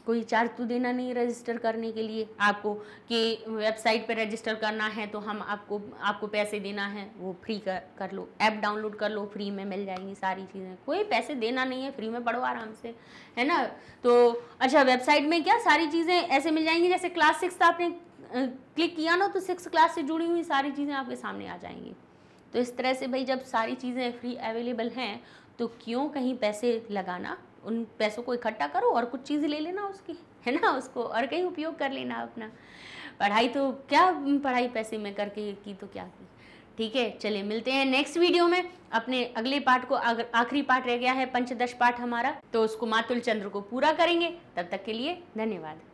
कोई चार्ज तो देना नहीं रजिस्टर करने के लिए आपको कि वेबसाइट पे रजिस्टर करना है तो हम आपको आपको पैसे देना है वो फ्री कर कर लो ऐप डाउनलोड कर लो फ्री में मिल जाएंगी सारी चीज़ें कोई पैसे देना नहीं है फ्री में पढ़ो आराम से है ना तो अच्छा वेबसाइट में क्या सारी चीज़ें ऐसे मिल जाएंगी जैसे क्लास सिक्स आपने क्लिक किया ना तो सिक्स क्लास से जुड़ी हुई सारी चीज़ें आपके सामने आ जाएंगी तो इस तरह से भाई जब सारी चीज़ें फ्री अवेलेबल हैं तो क्यों कहीं पैसे लगाना उन पैसों को इकट्ठा करो और कुछ चीज़ ले लेना उसकी है ना उसको और कहीं उपयोग कर लेना अपना पढ़ाई तो क्या पढ़ाई पैसे में करके की तो क्या की ठीक है चलिए मिलते हैं नेक्स्ट वीडियो में अपने अगले पार्ट को आखिरी पार्ट रह गया है पंचदश पाठ हमारा तो उसको मातुल चंद्र को पूरा करेंगे तब तक के लिए धन्यवाद